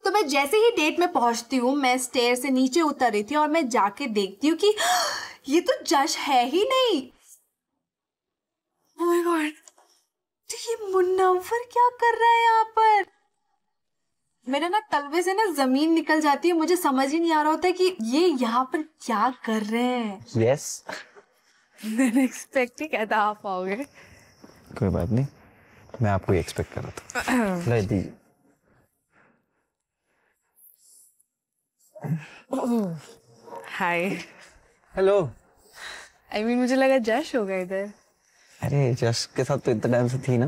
तो मैं जैसे ही डेट में पहुंचती हूँ मैं स्टेयर से नीचे उतर रही थी और मैं जाके देखती हूँ कि ये तो जश है ही नहीं oh my God, तो ये मुन्नवर क्या कर रहा है यहाँ पर मेरे ना तलवे से ना जमीन निकल जाती है मुझे समझ ही नहीं आ रहा होता कि ये यहाँ पर क्या कर रहे हैं यस yes. एक्सपेक्ट ही कहता आप आओगे कोई बात नहीं मैं आपको एक्सपेक्ट कर रहा था नहीं दी हाय हेलो आई मीन मुझे लगा जश होगा इधर अरे जश के साथ तो इतने टाइम से थी ना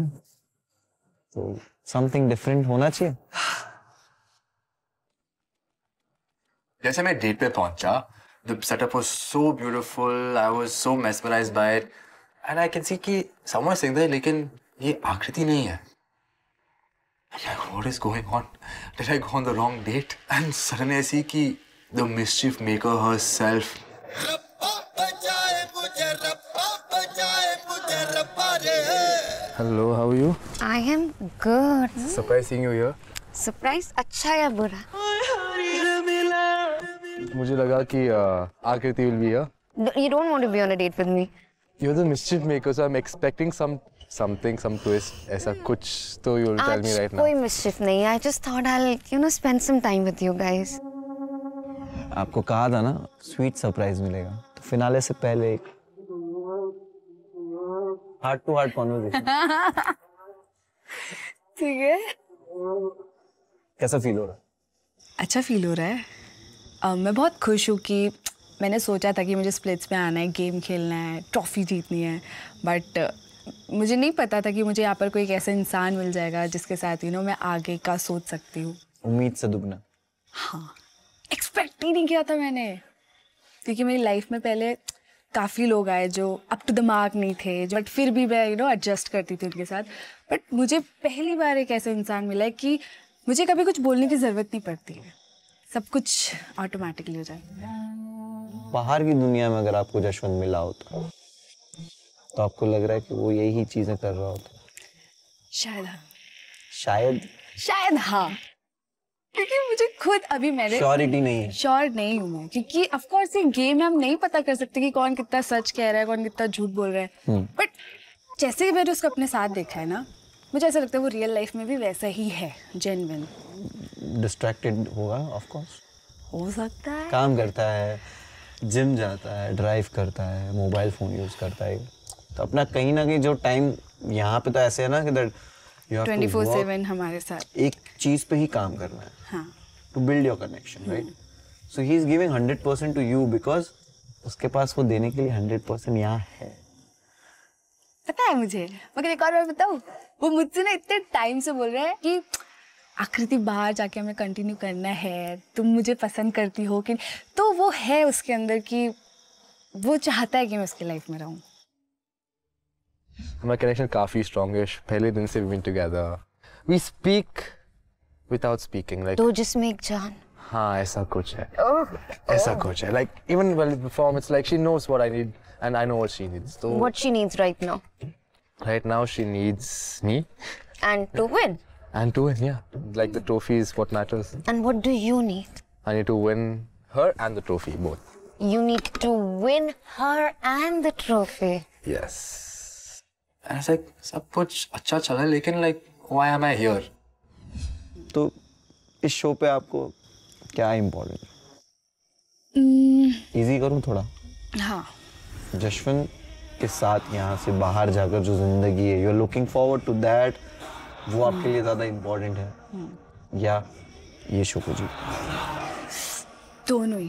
तो समथिंग डिफरेंट होना चाहिए जैसे मैं डेट पे पहुंचा the setup was so beautiful I was so mesmerized by it and I can see कि समवन सिंग लेकिन ये आकृति नहीं है like, what is going on? Did I go on the wrong date? And suddenly I see ki the mischief maker herself. Hello, how are you? I am good. Surprised seeing you here. Surprise अच्छा या बुरा? मुझे लगा कि आकृति will be here. You don't want to be on a date with me. You're the mischief maker, so I'm expecting some something, some twist, ऐसा hmm. कुछ तो you'll tell me right now. कोई mischief नहीं है. I just thought I'll you know spend some time with you guys. आपको कहा था ना स्वीट सरप्राइज मिलेगा तो फिनाले से पहले एक हार्ट टू हार्ट कॉन्वर्सेशन ठीक है कैसा फील अच्छा हो रहा है अच्छा फील हो रहा है uh, मैं बहुत खुश हूँ कि मैंने सोचा था कि मुझे स्प्लिट्स में आना है गेम खेलना है ट्रॉफी जीतनी है बट मुझे नहीं पता था कि मुझे यहाँ पर कोई ऐसा इंसान मिल जाएगा जिसके साथ यू नो मैं आगे का सोच सकती हूँ उम्मीद से दुगना हाँ एक्सपेक्ट ही नहीं किया था मैंने क्योंकि मेरी लाइफ में पहले काफ़ी लोग आए जो अप टू द मार्क नहीं थे बट फिर भी मैं यू नो एडजस्ट करती थी उनके साथ बट मुझे पहली बार एक ऐसा इंसान मिला है कि मुझे कभी कुछ बोलने की ज़रूरत नहीं पड़ती है सब कुछ ऑटोमेटिकली हो जाए बाहर की दुनिया में अगर आपको जशवंत मिला हो तो तो आपको लग रहा है कि वो यही चीजें कर रहा होता शायद हाँ शायद शायद हाँ क्योंकि मुझे खुद अभी मैंने श्योरिटी नहीं है श्योर नहीं हूँ मैं क्योंकि ऑफ कोर्स ये गेम है हम नहीं पता कर सकते कि कौन कितना सच कह रहा है कौन कितना झूठ बोल रहा है बट हम्म। जैसे ही मैंने उसको अपने साथ देखा है ना मुझे ऐसा लगता है वो रियल लाइफ में भी वैसा ही है जेनविन डिस्ट्रैक्टेड होगा ऑफ कोर्स हो सकता है काम करता है जिम जाता है ड्राइव करता है मोबाइल फ़ोन यूज़ करता है तो अपना कहीं ना कहीं जो टाइम यहाँ पे तो ऐसे है ना कि हमारे साथ एक चीज पे ही काम करना है to build your connection right so he is giving hundred percent to you because उसके पास वो देने के लिए हंड्रेड परसेंट यहाँ है पता है मुझे मगर एक और बार वो मुझसे ना इतने टाइम से बोल रहे हैं कि आकृति बाहर जाके हमें कंटिन्यू करना है तुम मुझे पसंद करती हो कि तो वो है उसके अंदर कि वो चाहता है कि मैं उसके लाइफ में रहूँ हमारा कनेक्शन काफ़ी स्ट्रॉन्ग है पहले दिन से been together we speak without speaking like just make जान हाँ ऐसा कुछ है oh. ऐसा कुछ है like even well perform it's like she knows what I need and I know what she needs तो what she needs right now right now she needs me and to win and to win yeah like the trophy is what matters and what do you need i need to win her and the trophy both you need to win her and the trophy yes ऐसा सब कुछ अच्छा चल रहा है लेकिन like why am I here तो इस शो पे आपको क्या इम्पोर्टेंट इजी करूँ थोड़ा हाँ जशवंत के साथ यहाँ से बाहर जाकर जो जिंदगी है you are looking forward to that वो आपके hmm. लिए ज़्यादा इम्पोर्टेंट है hmm. या ये शो को जी दोनों ही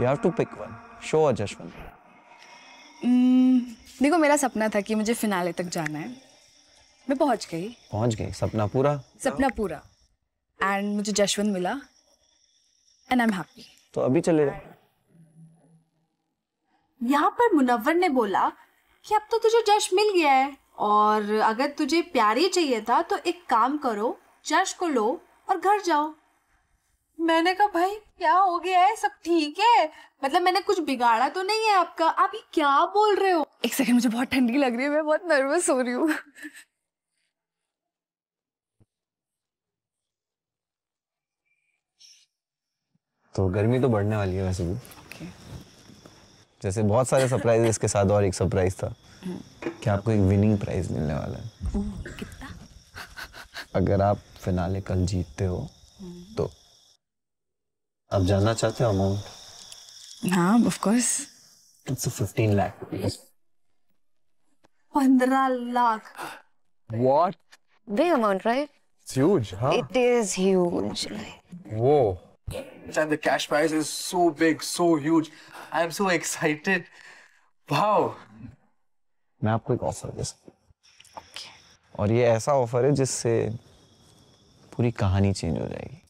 you have to pick one show और जशवंत hmm. देखो मेरा सपना था कि मुझे फिनाले तक जाना है मैं पहुंच गई पहुंच गई सपना पूरा सपना पूरा एंड मुझे जशवंत मिला एंड आई एम हैप्पी तो अभी चले जाओ यहाँ पर मुनव्वर ने बोला कि अब तो तुझे जश मिल गया है और अगर तुझे प्यार ही चाहिए था तो एक काम करो जश को लो और घर जाओ मैंने कहा भाई क्या हो गया है सब ठीक है मतलब मैंने कुछ बिगाड़ा तो नहीं है आपका आप ये क्या बोल रहे हो एक सेकंड मुझे बहुत ठंडी लग रही है मैं बहुत नर्वस हो रही हूँ तो गर्मी तो बढ़ने वाली है वैसे भी जैसे बहुत सारे सरप्राइज इसके साथ और एक सरप्राइज था हम्म। कि आपको एक विनिंग प्राइज मिलने वाला है कितना अगर आप फिनाले कल जीतते हो हम्म। तो आप जानना चाहते हो अमाउंट हाँ of course it's fifteen lakh पंद्रह lakh what big amount right आपको एक ऑफर दे सकता और ये ऐसा ऑफर है जिससे पूरी कहानी चेंज हो जाएगी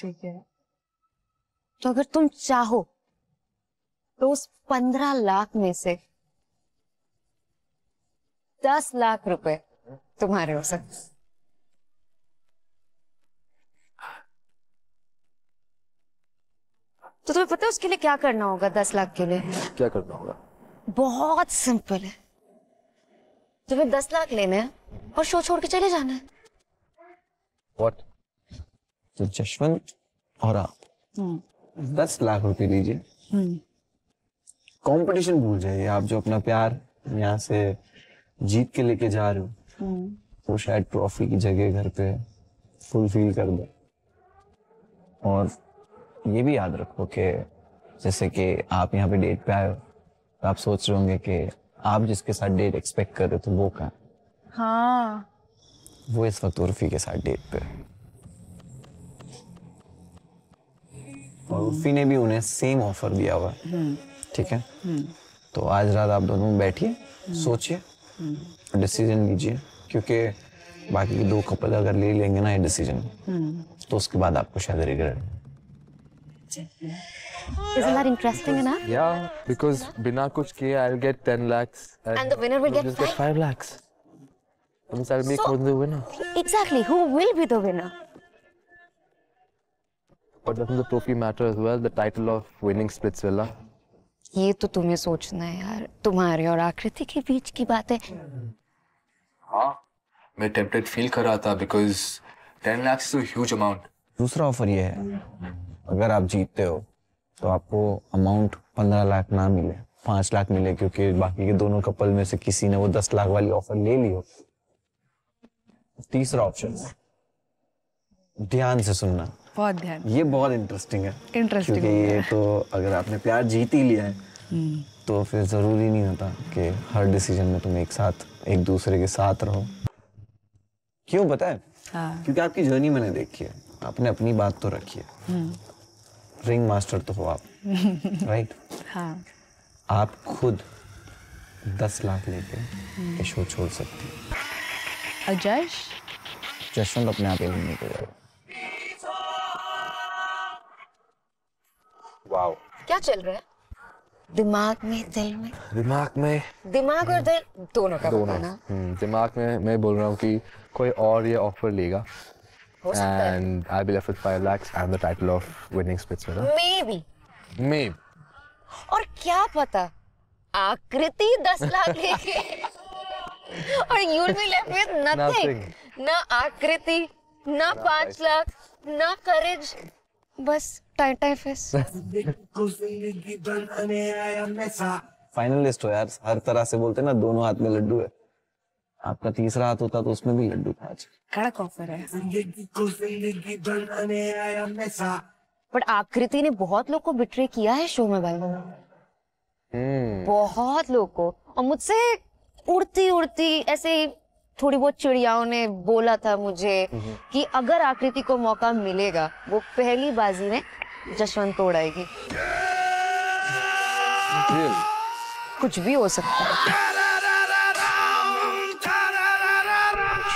ठीक है तो अगर तुम चाहो तो उस पंद्रह लाख में से दस लाख रुपए तुम्हारे हो सकते तो तुम्हें पता है उसके लिए क्या करना होगा दस लाख के लिए क्या करना होगा बहुत सिंपल है तुम्हें दस लाख लेने हैं और शो छोड़ के चले जाना है What? तो जशवंत और आप हम्म। दस लाख रुपए लीजिए कंपटीशन हम्म। भूल जाइए आप जो अपना प्यार यहाँ से जीत के लेके जा रहे हो हम्म। तो शायद ट्रॉफी की जगह घर पे फुलफिल कर दो और ये भी याद रखो कि जैसे कि आप यहाँ पे डेट पे आए हो तो आप सोच रहे होंगे कि आप जिसके साथ डेट एक्सपेक्ट कर रहे हो तो वो कहाँ हाँ वो इस वक्त उर्फी के साथ डेट पे और उर्फी ने भी उन्हें सेम ऑफर दिया हुआ हम्म। ठीक है हम्म। तो आज रात आप दोनों बैठिए सोचिए डिसीजन लीजिए क्योंकि बाकी के दो कपल अगर ले लेंगे ना ये डिसीजन तो उसके बाद आपको शायद regret Isn't that interesting enough? Yeah, because बिना कुछ किए I'll get 10 lakhs. And, and the winner will get, just five? get 5 lakhs. That I'll make so, the winner. Exactly, who will be the winner? But doesn't the trophy matter as well? The title of winning splits villa. ये तो तुम्हें सोचना है यार तुम्हारे और आकृति के बीच की बात है हाँ मैं टेम्पलेट फील कर रहा था बिकॉज टेन लाख तो ह्यूज अमाउंट दूसरा ऑफर ये है अगर आप जीतते हो तो आपको अमाउंट पंद्रह लाख ना मिले पांच लाख मिले क्योंकि बाकी के दोनों कपल में से किसी ने वो दस लाख वाली ऑफर ले ली हो तीसरा ऑप्शन ध्यान से सुनना बहुत ध्यान ये बहुत इंटरेस्टिंग है इंटरेस्टिंग ये तो अगर आपने प्यार जीत ही लिया है हम्म। तो फिर ज़रूरी नहीं होता कि हर डिसीजन में तुम एक साथ एक दूसरे के साथ रहो क्यों पता है हाँ। क्योंकि आपकी जर्नी मैंने देखी है आपने अपनी बात तो रखी है रिंग हम्म। मास्टर तो हो आप राइट हाँ। आप खुद दस लाख लेके शो हम्म। छोड़ सकती अजय जसवंत अपने आप ही नहीं कर जाएगा वाओ क्या चल रहा है दिमाग में दिल में दिमाग में दिमाग और दिल दोनों का दोनों ना हम्म, दिमाग में मैं बोल रहा हूँ कि कोई और ये ऑफर लेगा and I'll be left with five lakhs and the title of winning Spitzer. Maybe. Maybe. और क्या पता आकृति दस लाख लेके और you will be left with nothing ना आकृति ना पांच लाख ना करेज बस tight tight face final list हो यार हर तरह से बोलते ना दोनों हाथ में लड्डू है आपका तीसरा हाथ होता तो उसमें भी लड्डू था आज कड़क ऑफर है बट आकृति ने बहुत लोग को बिट्रे किया है शो में भाई हम्म। बहुत लोग को और मुझसे उड़ती उड़ती ऐसे थोड़ी बहुत चिड़ियाओं ने बोला था मुझे हम्म। कि अगर आकृति को मौका मिलेगा वो पहली बाजी में जशवंत को उड़ाएगी कुछ भी हो सकता है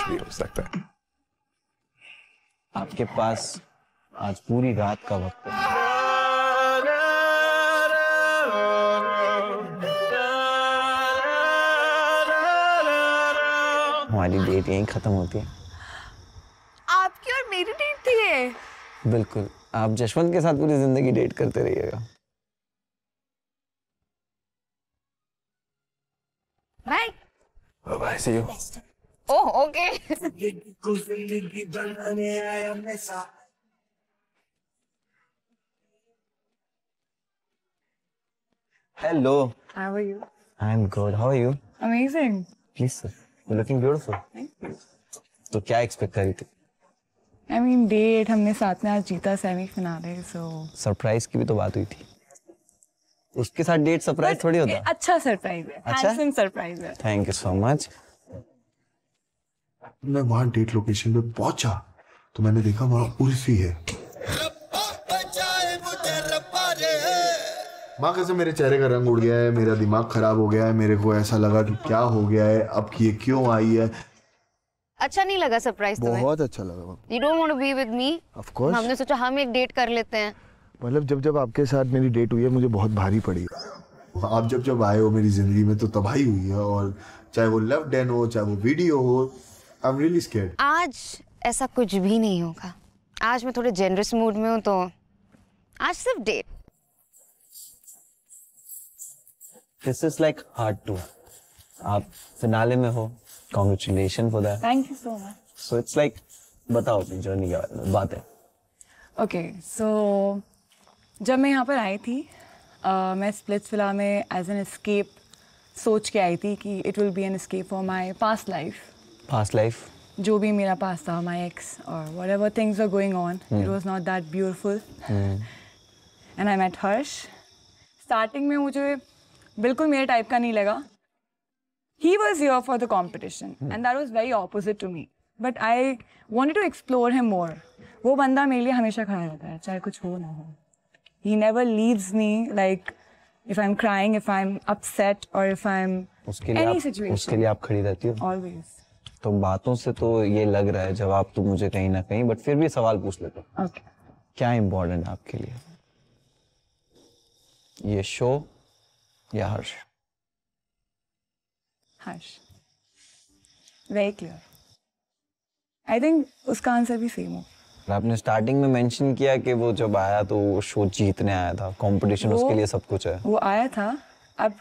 कुछ भी हो सकता है आपके पास आज पूरी रात का वक्त है हमारी डेट यही खत्म होती है आपकी और मेरी डेट थी बिल्कुल आप जशवंत के साथ पूरी जिंदगी डेट करते रहिएगा bye oh bye see you oh okay Hello. How are you? I'm good. How are you? Amazing. Please, sir. You're looking beautiful. Thank you. तो क्या एक्सपेक्ट करी थी आई मीन डेट हमने साथ में आज जीता सेमीफिनाले सो सरप्राइज की भी तो बात हुई थी उसके साथ डेट सरप्राइज थोड़ी होता अच्छा सरप्राइज है अच्छा हैंडसम सरप्राइज है थैंक यू सो मच मैं वहां डेट लोकेशन पे पहुंचा तो मैंने देखा वहां उर्फी है माँ कैसे मेरे चेहरे का रंग उड़ गया है मेरा दिमाग खराब हो गया है मेरे को ऐसा लगा कि क्या हो गया है अब ये क्यों आई है अच्छा नहीं लगा सरप्राइज तुम्हें बहुत अच्छा लगा you don't want to be with me of course हमने सोचा हम एक डेट कर लेते हैं मतलब जब जब आपके साथ मेरी डेट हुई है मुझे बहुत भारी पड़ी आप जब जब आए हो मेरी जिंदगी में तो तबाही हुई है और चाहे वो लव डेन हो चाहे वो वीडियो हो आई एम रियली स्कैर्ड आज ऐसा कुछ भी नहीं होगा आज मैं थोड़े जेनरस मूड में हूँ तो आज सिर्फ date this is like heart to आप फिनाले में हो congratulations for that thank you so much so it's like बताओ अपनी जर्नी के बारे में बातें ओके सो जब मैं यहाँ पर आई थी uh, मैं स्प्लिट्सविला में एज एन एस्केप सोच के आई थी कि it will be an escape for my past life past life जो भी मेरा पास था माई एक्स और whatever things are going on it was not that beautiful and I met Harsh starting में मुझे बिल्कुल मेरे टाइप का नहीं लगा he was here for the competition hmm. and that was very opposite to me but i wanted to explore him more wo banda mere hamesha khaya rehta hai chahe kuch ho na ho he never leaves me like if i'm crying if i'm upset or if i'm उसके any situation. उसके लिए आप खड़ी रहती हो always तो बातों से तो ये लग रहा है जवाब तो मुझे कहीं ना कहीं बट फिर भी सवाल पूछ लेता हूं okay. क्या इंपॉर्टेंट आपके लिए ये शो या Harsh Harsh very clear I think उसका आंसर भी सेम हो आपने स्टार्टिंग में मेंशन किया कि वो जब आया तो वो शो जीतने आया था कंपटीशन उसके लिए सब कुछ है वो आया था अब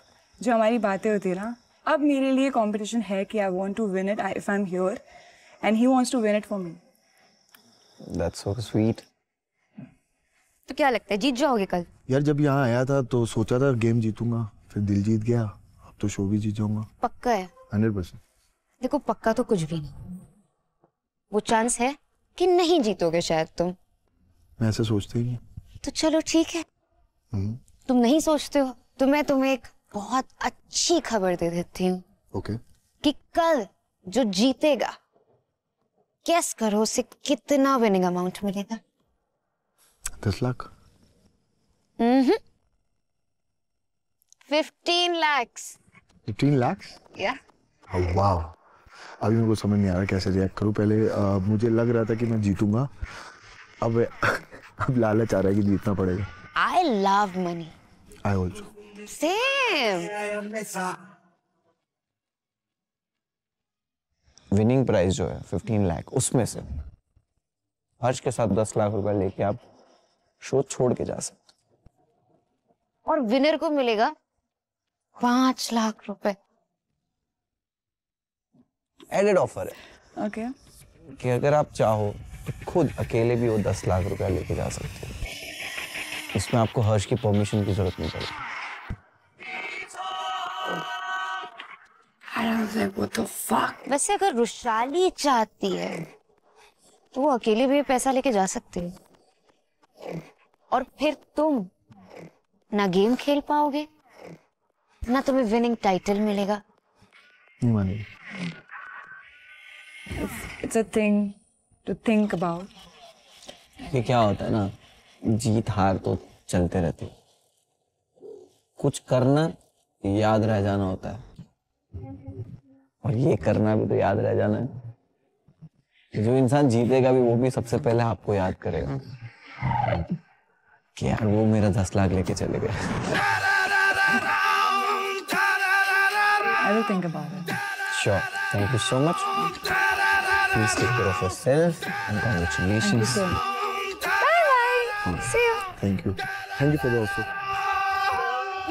जो हमारी बातें होती है ना अब मेरे लिए कंपटीशन है कि I want to win it if I am here and he wants to win it for me that's so sweet तो क्या लगता है जीत जाओगे कल यार जब यहाँ आया था तो सोचा था गेम जीतूंगा फिर दिल जीत गया तो शो भी जीत जाऊंगा पक्का है हंड्रेड परसेंट देखो पक्का तो कुछ भी नहीं वो चांस है कि नहीं जीतोगे शायद तुम मैं ऐसे सोचते ही नहीं तो चलो ठीक है हम्म। तुम नहीं सोचते हो तो मैं तुम्हें एक बहुत अच्छी खबर दे देती हूँ ओके okay. कि कल जो जीतेगा कैस करो उसे कितना विनिंग अमाउंट मिलेगा दस lakh fifteen hmm. Lakhs fifteen lakhs वाह अभी मेरे को समझ नहीं आ रहा कैसे रिएक्ट करूँ पहले आ, मुझे लग रहा था कि मैं जीतूंगा अब अब लालच आ रहा है कि जीतना पड़ेगा I love money I also same winning price जो है फिफ्टीन लाख उसमें से हर्ष के साथ दस लाख रुपए लेके आप शो छोड़ के जा सकते और विनर को मिलेगा पांच लाख रुपए एडेड ऑफर है ओके okay. कि अगर आप चाहो तो खुद अकेले भी वो दस लाख रुपया लेके जा सकते हो इसमें आपको हर्ष की परमिशन की जरूरत नहीं पड़ेगी वैसे अगर रुशाली चाहती है तो वो अकेले भी पैसा लेके जा सकती है और फिर तुम ना गेम खेल पाओगे ना तुम्हें विनिंग टाइटल मिलेगा नहीं मानेगी it's a thing to think about ये क्या होता है ना जीत हार तो चलते रहती कुछ करना याद रह जाना होता है और ये करना भी तो याद रह जाना है जो इंसान जीतेगा भी वो भी सबसे पहले आपको याद करेगा कि यार वो मेरा दस लाख लेके चले गए I will think about it. Sure. Thank you so much. Please take care of yourself and congratulations. Thank you so bye bye. See you. Thank you. Thank you for the offer.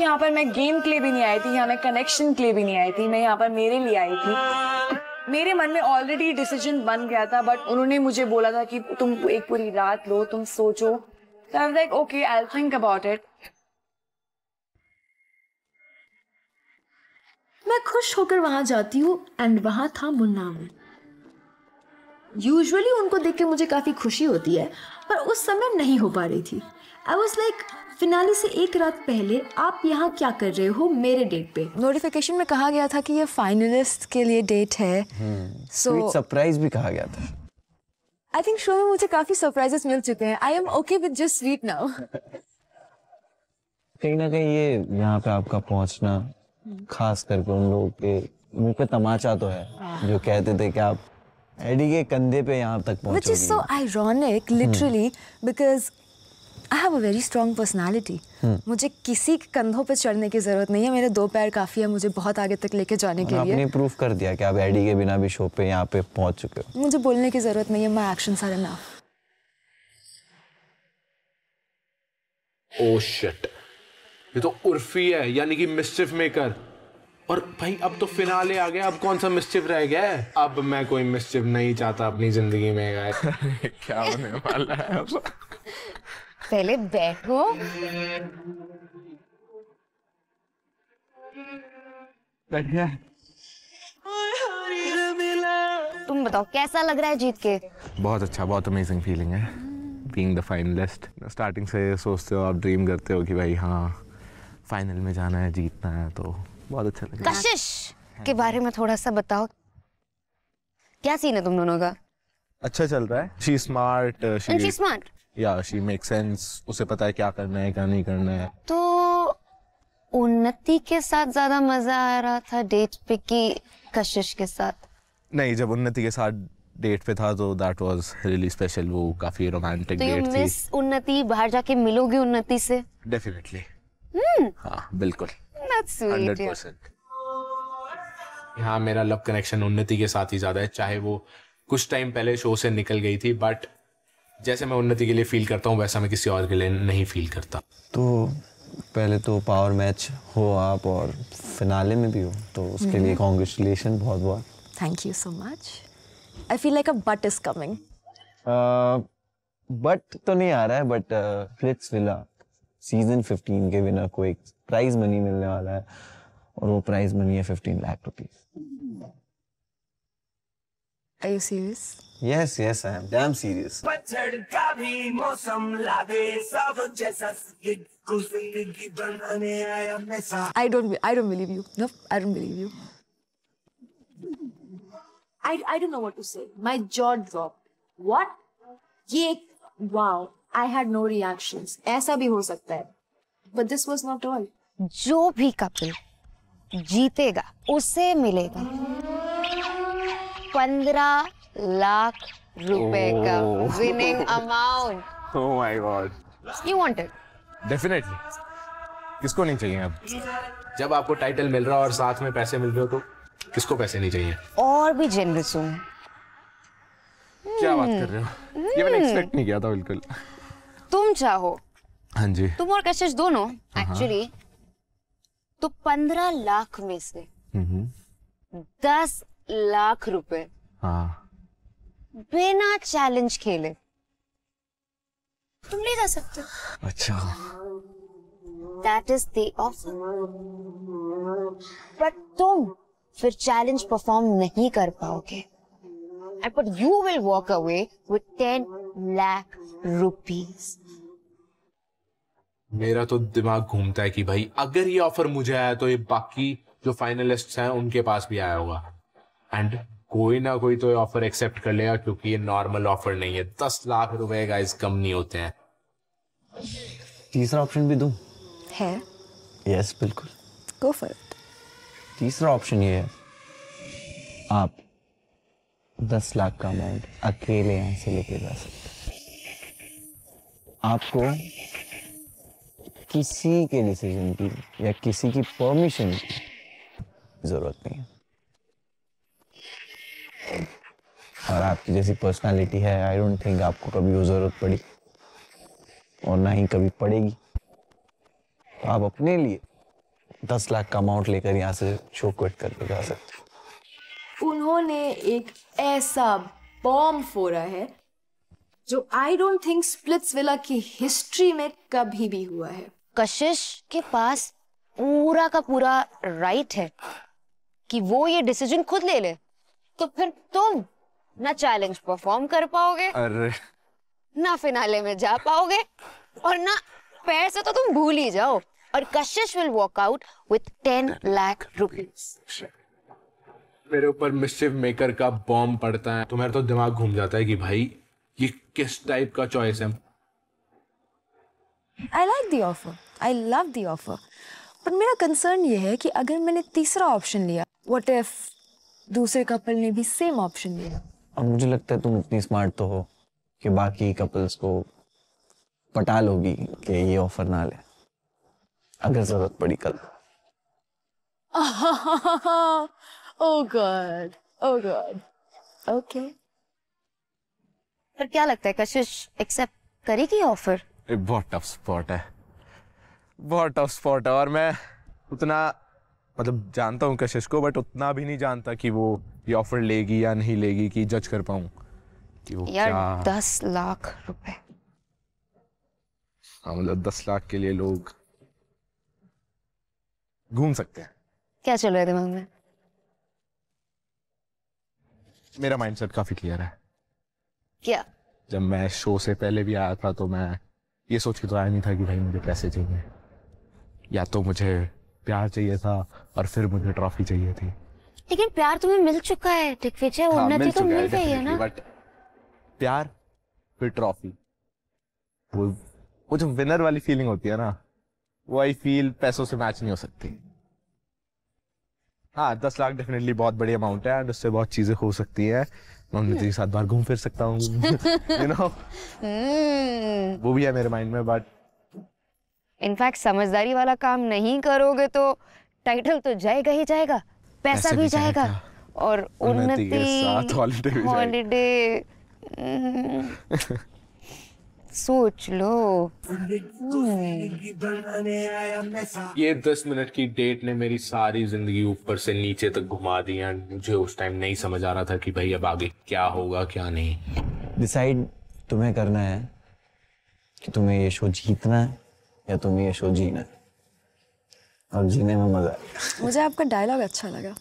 यहाँ पर मैं game के लिए भी नहीं आई थी यहाँ मैं कनेक्शन के लिए भी नहीं आई थी मैं यहाँ पर मेरे लिए आई थी मेरे मन में ऑलरेडी डिसीजन बन गया था बट उन्होंने मुझे बोला था कि तुम एक पूरी रात लो तुम सोचो like okay I think about it मैं खुश होकर वहां जाती हूँ एंड वहां था मुन्ना में यूजुअली उनको देख के मुझे काफ़ी खुशी होती है पर उस समय नहीं हो पा रही थी आई वॉज लाइक फिनाली से एक रात पहले आप यहाँ क्या कर रहे हो मेरे डेट पे नोटिफिकेशन में कहा गया था कि ये फाइनलिस्ट के लिए डेट है सो hmm. सरप्राइज so, भी कहा गया था आई थिंक शो में मुझे काफी सरप्राइजेस मिल चुके हैं I am okay with just sweet now कहीं ना कहीं ये यहाँ पे आपका पहुँचना खास करके उन लोगों के मुंह पे तमाचा तो है हाँ। जो कहते थे कि आप एडी के कंधे पे यहाँ तक पहुँचोगे which is so ironic literally because I have a very strong personality मुझे किसी के कंधों पर चढ़ने की जरूरत नहीं है मेरे दो पैर काफ़ी है मुझे बहुत आगे तक लेके जाने के लिए आपने प्रूफ कर दिया कि आप एडी के बिना भी शो पे यहाँ पे पहुंच चुके हो मुझे बोलने की जरूरत नहीं है माई एक्शन सारे ना ओ शिट ये तो उर्फी है यानी कि मिस्चिफ मेकर और भाई अब तो फिनाले आ गया अब कौन सा मिस्चिफ रह गया अब मैं कोई मिस्चिफ नहीं चाहता अपनी जिंदगी में गाय क्या होने वाला है अब पहले बैठो तुम बताओ कैसा लग रहा है जीत के बहुत अच्छा बहुत अमेजिंग फीलिंग है बीइंग द फाइनलिस्ट स्टार्टिंग से सोचते हो आप ड्रीम करते हो कि भाई हाँ फाइनल में जाना है जीतना है तो बहुत अच्छा लगा कशिश के बारे में थोड़ा सा बताओ क्या सीन है तुम दोनों का अच्छा चल रहा है शी स्मार्ट शी स्मार्ट या शी मेक सेंस उसे पता है क्या करना है क्या नहीं करना है तो उन्नति के साथ ज्यादा मजा आ रहा था डेट पे की कशिश के साथ नहीं जब उन्नति के साथ डेट पे था तो दैट वाज रियली स्पेशल वो काफी रोमांटिक तो डेट थी मिस उन्नति बाहर जाके मिलोगी उन्नति से डेफिनेटली Hmm. हाँ, बिल्कुल यहाँ मेरा लव कनेक्शन उन्नति के साथ ही ज्यादा है चाहे वो कुछ टाइम पहले शो से निकल गई थी बट जैसे मैं उन्नति के लिए फील करता हूँ वैसा मैं किसी और के लिए नहीं फील करता तो पहले तो पावर मैच हो आप और फिनाले में भी हो तो उसके लिए कॉन्ग्रेचुलेशन mm-hmm. बहुत बहुत thank you so much I feel like a but is coming but तो नहीं आ रहा है बट फ्लिट्स विला सीजन 15 के विनर को एक प्राइज मनी मिलने वाला है और वो प्राइज मनी है 15 lakh rupees Are you serious? Yes, yes, I am damn serious. पतझड़ का भी मौसम लावे सब जैसा जिंदगी बनाने आया मैं सा I don't I don't believe you. No, I don't believe you. I I don't know what to say. My jaw dropped. What? ये wow. I had no reaction ऐसा भी हो सकता है but this was not all जो भी कपिल जीतेगा उसे मिलेगा पंद्रह लाख रुपए oh. का winning amount Oh my God. You want it? Definitely. किसको नहीं चाहिए अब जब आपको टाइटल मिल रहा है और साथ में पैसे मिल रहे हो तो किसको पैसे नहीं चाहिए और भी जेनरस हूँ क्या बात कर रहे हो hmm. ये मैंने एक्सपेक्ट नहीं किया था बिल्कुल तुम चाहो हाँ जी तुम और कशिश दोनों एक्चुअली हाँ, हाँ। तो पंद्रह लाख में से दस लाख रुपए हाँ। बिना चैलेंज खेले तुम नहीं जा सकते अच्छा that is the offer but तुम फिर चैलेंज परफॉर्म नहीं कर पाओगे and but you will walk away with ten lakh rupees मेरा तो दिमाग घूमता है कि भाई अगर ये ऑफर मुझे आया तो ये बाकी जो फाइनलिस्ट हैं उनके पास भी आया होगा एंड कोई ना कोई तो ऑफर एक्सेप्ट कर लेगा क्योंकि ये नॉर्मल ऑफर नहीं है दस लाख रुपए गाइस कम नहीं होते हैं तीसरा ऑप्शन भी दू है यस बिल्कुल गो फॉर इट तीसरा ऑप्शन ये है आप दस लाख का अमाउंट अकेले यहाँ से लेके जा सकते आपको किसी के डिसीजन की या किसी की परमिशन की जरूरत नहीं है और आपकी जैसी पर्सनालिटी है आई डोंट थिंक आपको कभी वो जरूरत पड़ी और ना ही कभी पड़ेगी तो आप अपने लिए दस लाख का अमाउंट लेकर यहाँ से शो कट करके जा सकते उन्होंने एक ऐसा बॉम्ब फोड़ा है जो आई डोंट थिंक विला की हिस्ट्री में कभी भी हुआ है कशिश के पास पूरा का पूरा राइट है कि वो ये डिसीजन खुद ले ले तो फिर तुम ना चैलेंज परफॉर्म कर पाओगे अरे ना फिनाले में जा पाओगे और ना पैर से तो तुम भूल ही जाओ और Kashish will walk out with ten lakh rupees मेरे ऊपर मिस्चिव मेकर का बॉम्ब पड़ता है तो मेरा तो दिमाग घूम जाता है कि भाई ये किस टाइप का चॉइस है I like the offer I love the offer पर मेरा कंसर्न ये है कि अगर मैंने तीसरा ऑप्शन लिया व्हाट इफ दूसरे कपल ने भी सेम ऑप्शन लिया और मुझे लगता है तुम इतनी स्मार्ट तो हो कि बाकी कपल्स को पटा लोगी कि ये ऑफर ना ले अगर जरूरत पड़ी कल oh god. Oh god. Okay. पर क्या लगता है कशिश एक्सेप्ट करेगी ऑफर एक बहुत टफ स्पॉट है बहुत टफ स्पॉट है और मैं उतना मतलब जानता हूँ कशिश को बट उतना भी नहीं जानता कि वो ये ऑफर लेगी या नहीं लेगी कि जज कर पाऊँ कि वो यार क्या दस लाख रुपए हाँ मतलब दस लाख के लिए लोग घूम सकते हैं क्या चल रहा है दिमाग में मेरा माइंडसेट काफी क्लियर है क्या जब मैं शो से पहले भी आया था तो मैं ये सोच के तो आया नहीं था कि भाई मुझे पैसे चाहिए या तो मुझे प्यार चाहिए था और फिर मुझे ट्रॉफी चाहिए थी लेकिन प्यार तुम्हें मिल चुका है दिग्विजय हाँ, उन्नति तो मिल गई है ना बट प्यार फिर ट्रॉफी वो वो जो विनर वाली फीलिंग होती है ना वो आई फील पैसों से मैच नहीं हो सकती हाँ दस लाख डेफिनेटली बहुत बड़ी अमाउंट है एंड उससे बहुत चीजें हो सकती है मैं उनतीस सात बार घूम फिर सकता हूँ यू नो hmm. वो भी है मेरे माइंड में बट इनफैक्ट समझदारी वाला काम नहीं करोगे तो टाइटल तो जाएगा ही जाएगा पैसा भी, भी जाएगा, जाएगा। और उन्नति हॉलिडे सोच लो हम्म। ये दस मिनट की डेट ने मेरी सारी जिंदगी ऊपर से नीचे तक घुमा दी एंड मुझे उस टाइम नहीं समझ आ रहा था कि भाई अब आगे क्या होगा क्या नहीं डिसाइड तुम्हें करना है कि तुम्हें ये शो जीतना है या तुम्हें ये शो जीना है और जीने में मजा मुझे आपका डायलॉग अच्छा लगा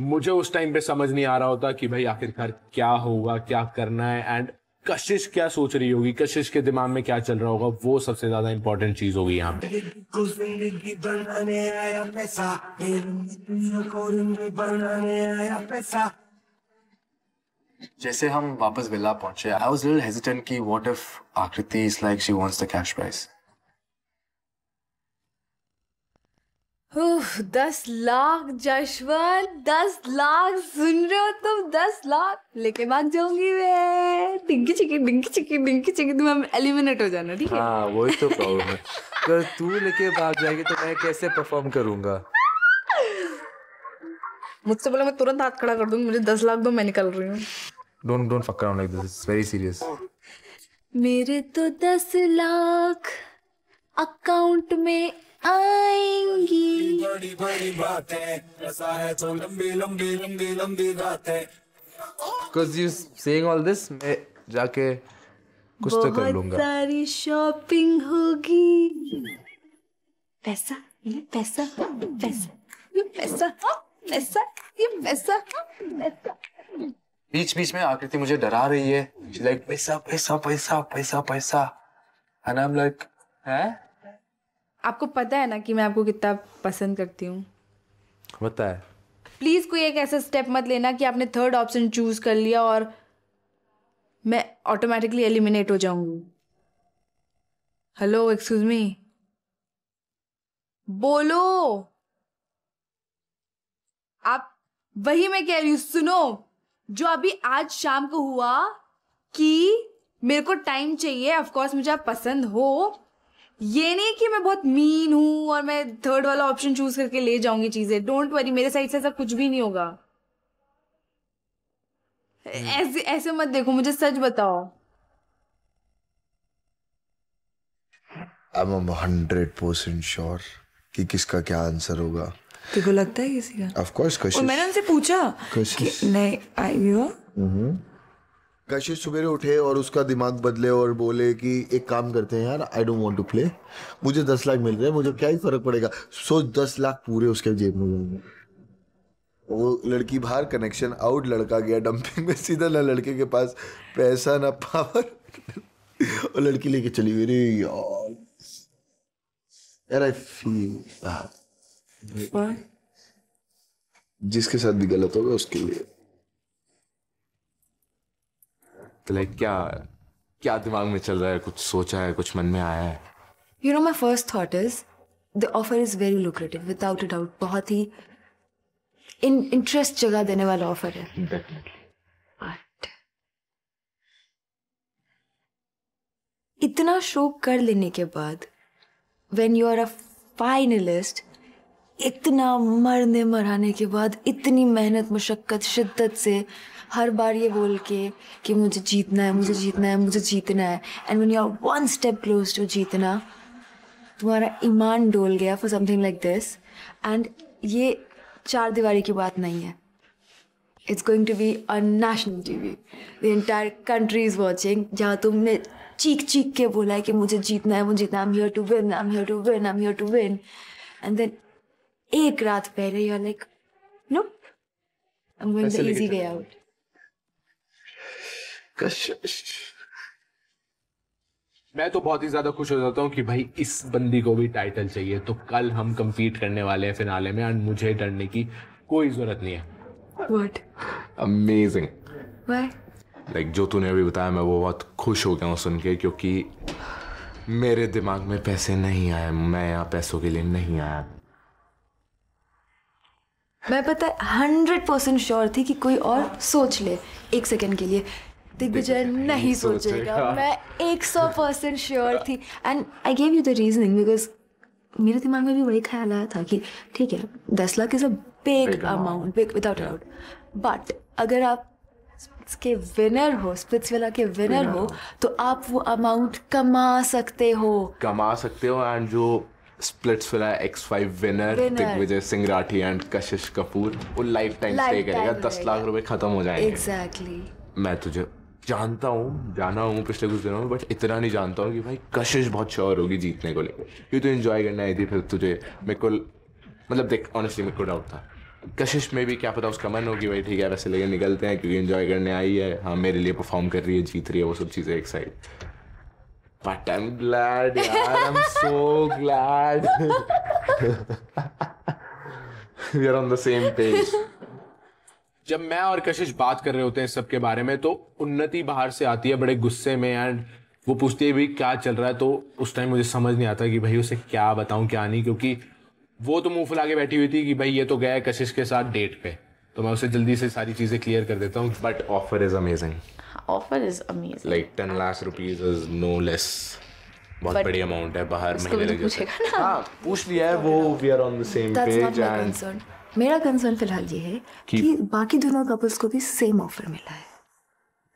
मुझे उस टाइम पे समझ नहीं आ रहा होता कि भाई आखिरकार क्या होगा क्या करना है एंड कशिश क्या सोच रही होगी कशिश के दिमाग में क्या चल रहा होगा वो सबसे ज्यादा इंपॉर्टेंट चीज होगी यहाँ पे जैसे हम वापस विला पहुंचे आई वॉज लिटिल हेजिटेंट की what if Aakriti is like she wants the cash price दस लाख जशवर दस लाख सुन रहे हो तुम दस लाख लेके भाग जाऊंगी मैं डिंकी चिकी डिंकी चिकी डिंकी चिकी तुम एलिमिनेट हो जाना ठीक है हाँ वही तो प्रॉब्लम है अगर तू लेके भाग जाएगी तो मैं कैसे परफॉर्म करूंगा मुझसे बोला मैं तुरंत हाथ खड़ा कर दूंगी मुझे दस लाख दो मैं निकल रही हूँ don't don't fuck around like this very serious मेरे तो दस लाख अकाउंट में आएंगी बड़ी बड़ी बातें ऐसा है तो लंबी लंबी लंबी लंबी बातें because you saying all this मैं जाके कुछ तो कर लूंगा सारी शॉपिंग होगी पैसा ये पैसा पैसा ये पैसा पैसा ये पैसा पैसा बीच बीच में आकृति मुझे डरा रही है लाइक पैसा पैसा पैसा पैसा पैसा एंड आई एम लाइक हैं आपको पता है ना कि मैं आपको कितना पसंद करती हूँ पता है प्लीज़ कोई एक ऐसा स्टेप मत लेना कि आपने थर्ड ऑप्शन चूज़ कर लिया और मैं ऑटोमेटिकली एलिमिनेट हो जाऊंगी हेलो एक्सक्यूज मी बोलो आप वही मैं कह रही हूं सुनो जो अभी आज शाम को हुआ कि मेरे को टाइम चाहिए ऑफ कोर्स मुझे आप पसंद हो ये नहीं कि मैं बहुत मीन हूं और मैं थर्ड वाला ऑप्शन चूज करके ले जाऊंगी चीजें डोंट वरी मेरे साइड से ऐसा कुछ भी नहीं होगा hmm. ऐसे ऐसे मत देखो मुझे सच बताओ I am hundred percent sure कि किसका क्या आंसर होगा तेरे को लगता है किसी का ऑफ कोर्स क्वेश्चन मैंने उनसे पूछा कि नहीं आई यू कशिश सुबेरे उठे और उसका दिमाग बदले और बोले कि एक काम करते हैं यार I don't want to play मुझे दस लाख मिल रहे हैं मुझे क्या ही फर्क पड़ेगा सो दस लाख पूरे उसके जेब में जाएंगे वो लड़की बाहर कनेक्शन आउट लड़का गया डंपिंग में सीधा ना लड़के के पास पैसा ना पावर और लड़की लेके चली गई रही यार यार आई फील जिसके साथ भी गलत होगा उसके लिए तो लाइक क्या क्या दिमाग में चल रहा है कुछ सोचा है कुछ मन में आया है you know my first thought is the offer is very lucrative without a doubt बहुत ही इन इंटरेस्ट जगह देने वाला ऑफर है इतना शो कर लेने के बाद when you are a finalist इतना मरने मराने के बाद इतनी मेहनत मशक्क़त शिद्दत से हर बार ये बोल के कि मुझे जीतना है मुझे जीतना है मुझे जीतना है and when you are one step close to जीतना तुम्हारा ईमान डोल गया for something like this and ये चार दीवारी की बात नहीं है it's going to be a national T V the entire country is watching जहाँ तुमने चीख चीख के बोला है कि मुझे जीतना है मुझे जीतना I am here to win I am here to win I am here to win and then एक रात पहले you're like, nope, I'm going the easy way out. कशिश मैं तो बहुत ही ज्यादा खुश हो जाता हूँ कि भाई इस बंदी को भी टाइटल चाहिए तो कल हम कम्पीट करने वाले हैं फिनाले में एंड मुझे डरने की कोई जरूरत नहीं है What? Amazing. Why? Like जो तूने अभी बताया मैं वो बहुत खुश हो गया हूँ सुन के क्योंकि मेरे दिमाग में पैसे नहीं आए मैं यहाँ पैसों के लिए नहीं आया मैं पता हंड्रेड परसेंट श्योर थी कि कोई और सोच ले एक सेकेंड के लिए दिग्विजय नहीं सोचेगा मैं एक सौ परसेंट श्योर थी and I gave you the reasoning because मेरे दिमाग में भी वही ख्याल आया था कि ठीक है दस lakh is a big amount big without doubt but अगर आप के विनर हो वाला के विनर हो तो आप वो अमाउंट कमा सकते हो कमा सकते हो एंड जो Splitsvilla X five winner Digvijay Singh Rathi and Kashish Kapoor वो लाइफ टाइम स्टे करेगा दस लाख रुपए खत्म हो जाएंगे एग्जैक्टली exactly. मैं तुझे जानता हूँ जाना हूँ पिछले कुछ दिनों में बट इतना नहीं जानता हूँ कि भाई कशिश बहुत श्योर होगी जीतने को लेकर क्यों तो इन्जॉय करना आई थी फिर तुझे मेरे को मतलब देख ऑनेस्टली मेरे को डाउट था कशिश में भी क्या पता उसका मन होगी भाई ठीक है वैसे लेकर निकलते हैं क्योंकि इन्जॉय करने आई है हाँ मेरे लिए परफॉर्म कर रही है जीत रही है वो सब चीज़ें एक side But I'm glad, yaar. I'm so glad. We are on the same page. जब मैं और कशिश बात कर रहे होते हैं सबके बारे में तो उन्नति बाहर से आती है बड़े गुस्से में एंड वो पूछती है भी क्या चल रहा है तो उस टाइम मुझे समझ नहीं आता कि भाई उसे क्या बताऊं क्या नहीं क्योंकि वो तो मुंह फुला के बैठी हुई थी कि भाई ये तो गया है कशिश के साथ डेट पे तो मैं उसे जल्दी से सारी चीज़ें क्लियर कर देता हूँ but offer is amazing offer is amazing like ten lakh rupees is no less बहुत बड़ी अमाउंट है बाहर महीने तो लग जाते हाँ पूछ लिया है वो we are on the same page and मेरा कंसर्न फिलहाल ये है कि, बाकी दोनों कपल्स को भी सेम ऑफर मिला है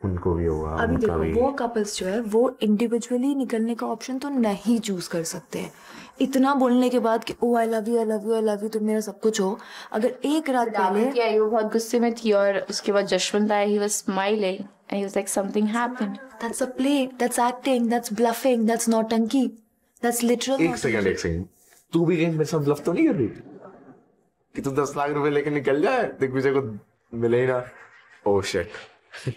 उनको भी होगा अभी देखो भी... वो कपल्स जो है वो इंडिविजुअली निकलने का ऑप्शन तो नहीं चूज कर सकते हैं इतना बोलने के बाद कि oh I love you I love you I love you तुम मेरा सब कुछ हो अगर एक रात पहले वो बहुत गुस्से में थी और उसके बाद जशवंत आया he was smiling And he was like, something happened. That's a play. That's acting. That's bluffing. That's not नौटंकी. That's literal. एक सेकंड एक सेकंड. तू भी कहीं मेरे साथ ब्लफ तो नहीं कर रही कि तू दस लाख रुपए लेके निकल जाए देख मुझे को मिले ही ना ओ शिट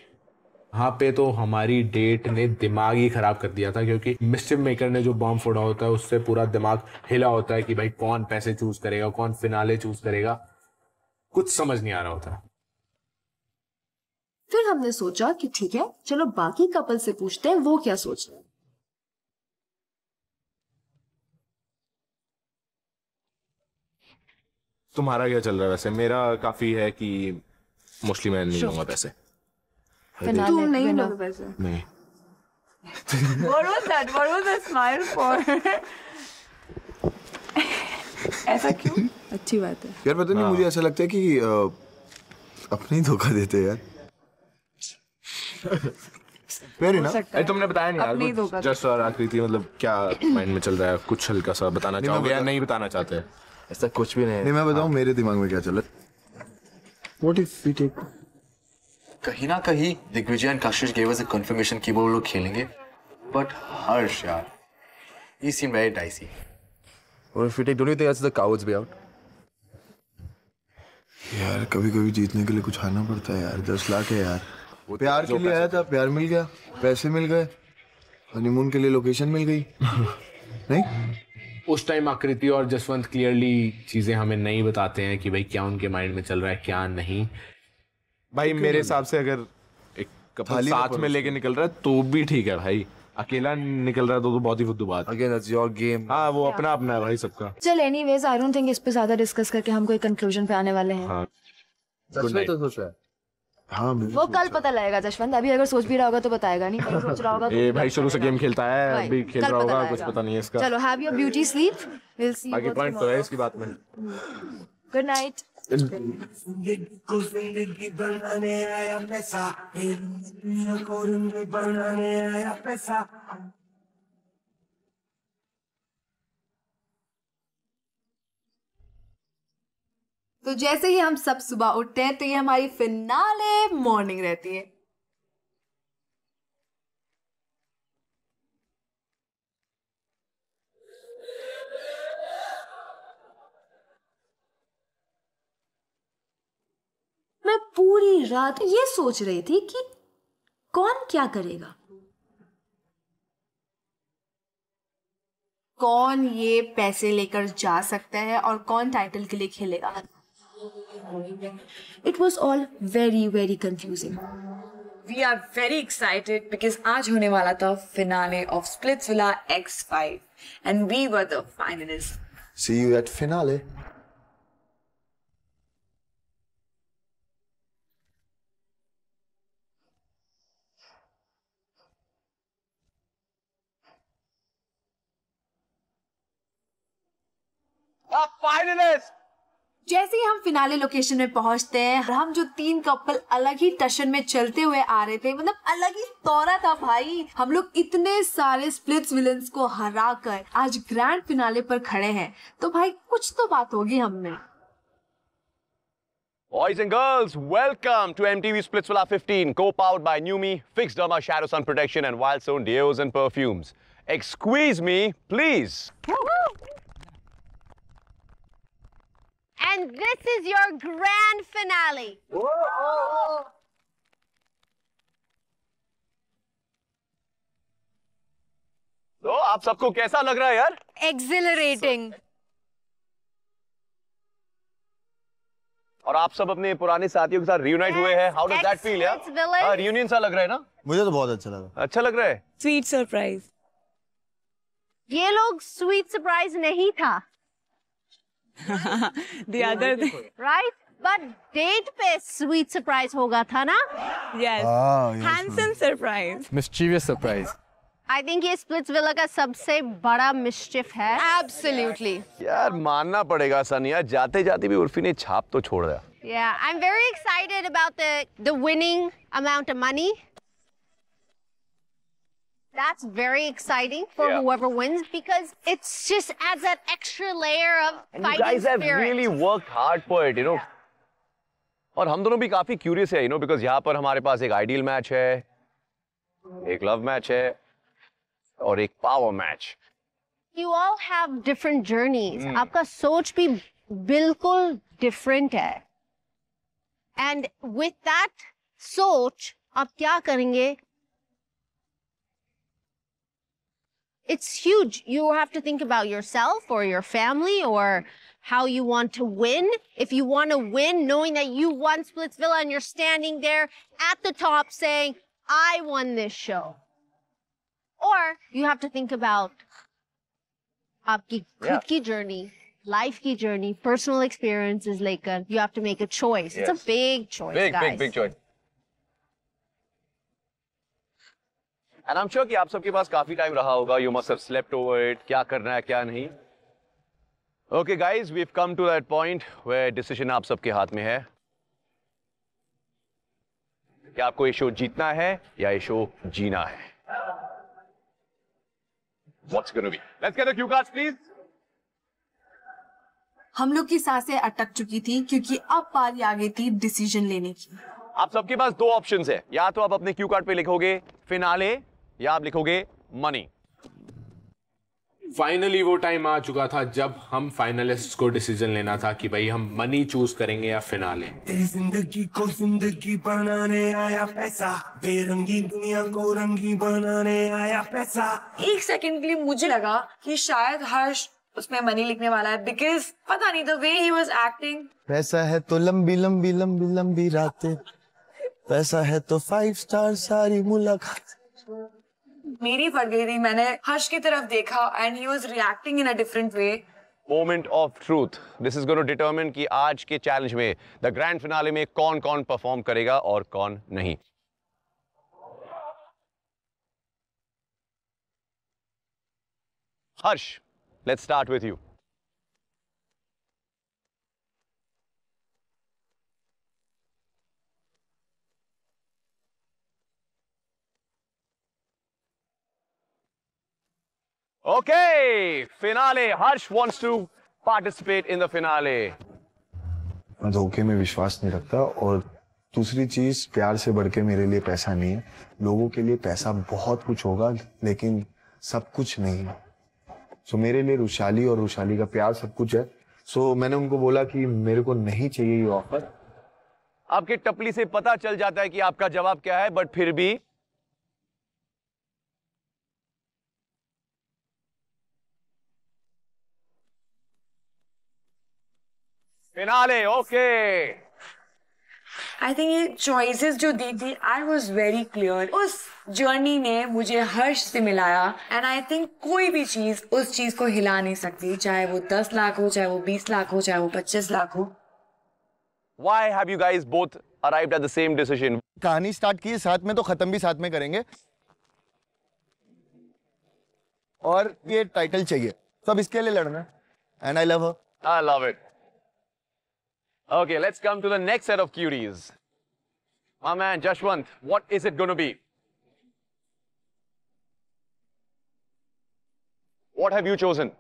हाँ पे तो हमारी डेट ने दिमाग ही खराब कर दिया था क्योंकि मिस्टिव मेकर ने जो बॉम्ब फोड़ा होता है उससे पूरा दिमाग हिला होता है कि भाई कौन पैसे चूज करेगा कौन फिनाले चूज करेगा कुछ समझ नहीं आ रहा होता फिर हमने सोचा कि ठीक है चलो बाकी कपल से पूछते हैं वो क्या सोच रहे हैं तुम्हारा क्या चल रहा है वैसे मेरा काफी है कि मोस्टली मैं नहीं लूंगा पैसे तुम नहीं पैसे नहीं What was that? What was that smile for? ऐसा क्यों? अच्छी बात है यार पता नहीं मुझे हाँ। ऐसा लगता है कि अपने ही धोखा देते हैं यार तुमने बताया नहीं यार जस्ट और आकृति मतलब क्या माइंड में चल रहा है कुछ हल्का सा बताना चाहोगे या नहीं बताना चाहते ऐसा कुछ भी नहीं नहीं मैं बताऊं हाँ। मेरे दिमाग में क्या चल रहा है व्हाट इफ वी टेक कहीं ना कहीं Digvijay and Kashish gave us a confirmation कि वो लोग खेलेंगे बट हर्ष यार ही सीम वेरी डाइसी और if you take don't you think that's the couch be out यार कभी कभी जीतने के लिए कुछ हारना पड़ता है यार 10 लाख है यार तो प्यार के लिए आया था प्यार मिल गया पैसे मिल गए हनीमून के लिए लोकेशन मिल गई नहीं उस टाइम आकृति और जसवंत क्लियरली चीजें हमें नहीं बताते हैं कि भाई क्या उनके माइंड में चल रहा है क्या नहीं भाई मेरे हिसाब से अगर एक कपल साथ में लेके निकल रहा है तो भी ठीक है भाई अकेला निकल रहा है तो, तो बहुत ही फुद्दू बात अगेन इट्स योर गेम हां वो अपना अपना है भाई सबका चल एनीवेज आई डोंट थिंक इस पे ज्यादा डिस्कस करके हम कोई कंक्लूजन पे आने वाले हैं हां सच में तो सोचा है हाँ वो कल पता लगेगा जशवंत अभी अगर सोच भी रहा होगा तो बताएगा नहीं सोच रहा होगा तो ए भाई शुरू से गेम खेलता है अभी खेल रहा होगा कुछ पता नहीं है इसका चलो have your beauty sleep will see बाकी पॉइंट तो है इसकी बात में गुड नाइट जिंदगी जिंदगी बनाने आया पैसा तो जैसे ही हम सब सुबह उठते हैं तो ये हमारी फिनाले मॉर्निंग रहती है मैं पूरी रात ये सोच रही थी कि कौन क्या करेगा कौन ये पैसे लेकर जा सकता है और कौन टाइटल के लिए खेलेगा It was all very, very confusing. We are very excited because आज होने वाला finale of Splitsvilla X5 and we were the finalists. See you at finale. The finalists! जैसे ही हम फिनाले लोकेशन में पहुंचते हैं हम जो तीन कपल अलग ही टशन में चलते हुए आ रहे थे मतलब अलग ही तौरा था भाई हम लोग इतने सारे स्प्लिट्स विलन को हरा कर आज ग्रैंड फिनाले पर खड़े हैं तो भाई कुछ तो बात होगी हमें Boys and girls, welcome to MTV Splitsvilla 15, co-powered by Numi, Fixed Derma Shadow Sun Protection and Wild Zone Deos and Perfumes. Excuse me, please. Woo-hoo! And this is your grand finale. Whoa. तो आप सबको कैसा लग रहा है यार accelerating और आप सब अपने पुराने साथियों के साथ रियूनाइट हुए हैं हाउ डज दैट फील यार रियूनियन सा लग रहा है ना मुझे तो बहुत अच्छा लगा अच्छा लग रहा है स्वीट सरप्राइज ये लोग स्वीट सरप्राइज नहीं था the other day. Right? But date पे स्वीट सरप्राइज होगा था ना yes handsome surprise mischievous surprise I think ये स्प्लिट्सविला का सबसे बड़ा मिस्चिफ है एब्सोल्युटली यार मानना पड़ेगा सनिया जाते जाते भी उर्फी ने छाप तो छोड़ दिया Yeah, I'm very excited about the the winning amount of money. That's very exciting for yeah. whoever wins because it just adds that extra layer of and fighting You guys have spirit. really worked hard for it, you know. Yeah. और हम दोनों भी काफी curious है you no because यहाँ पर हमारे पास एक आइडियल मैच है एक लव मैच है और एक power match you all have different journeys आपका सोच भी बिल्कुल डिफरेंट है एंड विथ दैट सोच आप क्या करेंगे it's huge. You have to think about yourself or your family or how you want to win. If you want to win, knowing that you won Splitsville and you're standing there at the top saying, I won this show. Or you have to think about your खुद की journey, life की journey personal experiences लेकर you have to make a choice it's a Big, big, big choice. And I am sure कि आप सबके पास काफी time रहा होगा you must have slept over it क्या करना है क्या नहीं okay guys we come to that point वे डिसीजन आप सबके हाथ में है कि आपको ये शो जीतना है या ये शो जीना है What's gonna be? Let's get the cue cards, please. हम लोग की सांसें अटक चुकी थी क्योंकि अब पारी आ गई थी डिसीजन लेने की आप सबके पास दो ऑप्शंस है या तो आप अपने क्यू कार्ड पे लिखोगे फिनाले या आप लिखोगे मनी फाइनली वो टाइम आ चुका था जब हम फाइनलिस्ट को डिसीजन लेना था कि भाई हम मनी चूज करेंगे या फिनाले जिंदगी को जिंदगी बनाने आया पैसा बेरंगी दुनिया को रंगी बनाने आया पैसा एक सेकंड के लिए मुझे लगा कि शायद हर्ष उसमें मनी लिखने वाला है बिकॉज पता नहीं the way he was acting पैसा है तो लंबी लंबी लंबी लंबी रातें पैसा है तो फाइव स्टार सारी मुलाकात मेरी फट गई थी मैंने हर्ष की तरफ देखा and he was reacting in a different way moment of truth this is going to determine कि आज के चैलेंज में द ग्रैंड फिनाले में कौन कौन परफॉर्म करेगा और कौन नहीं Harsh let's start with you Okay, finale. Harsh wants to participate in the finale. धोखे में विश्वास नहीं रखता और दूसरी चीज प्यार से बढ़ के मेरे लिए पैसा नहीं है लोगों के लिए पैसा बहुत कुछ होगा लेकिन सब कुछ नहीं है सो मेरे लिए रुशाली और रुशाली का प्यार सब कुछ है सो मैंने उनको बोला कि मेरे को नहीं चाहिए ये ऑफर आपकी टपली से पता चल जाता है कि आपका जवाब क्या है बट फिर भी Finale, okay. आई थिंक ये चॉइसेस जो दी थी आई वॉज वेरी क्लियर उस जर्नी ने मुझे हर्ष से मिलाया एंड आई थिंक कोई भी चीज उस चीज को हिला नहीं सकती चाहे वो दस लाख हो चाहे वो बीस लाख हो चाहे वो पच्चीस लाख हो Why have you guys both arrived at the same decision? कहानी स्टार्ट की साथ में तो खत्म भी साथ में करेंगे और ये टाइटल चाहिए सब इसके लिए लड़ना and I love her I love it Okay, let's come to the next set of cuties. My man, Jashwant, what is it going to be? What have you chosen?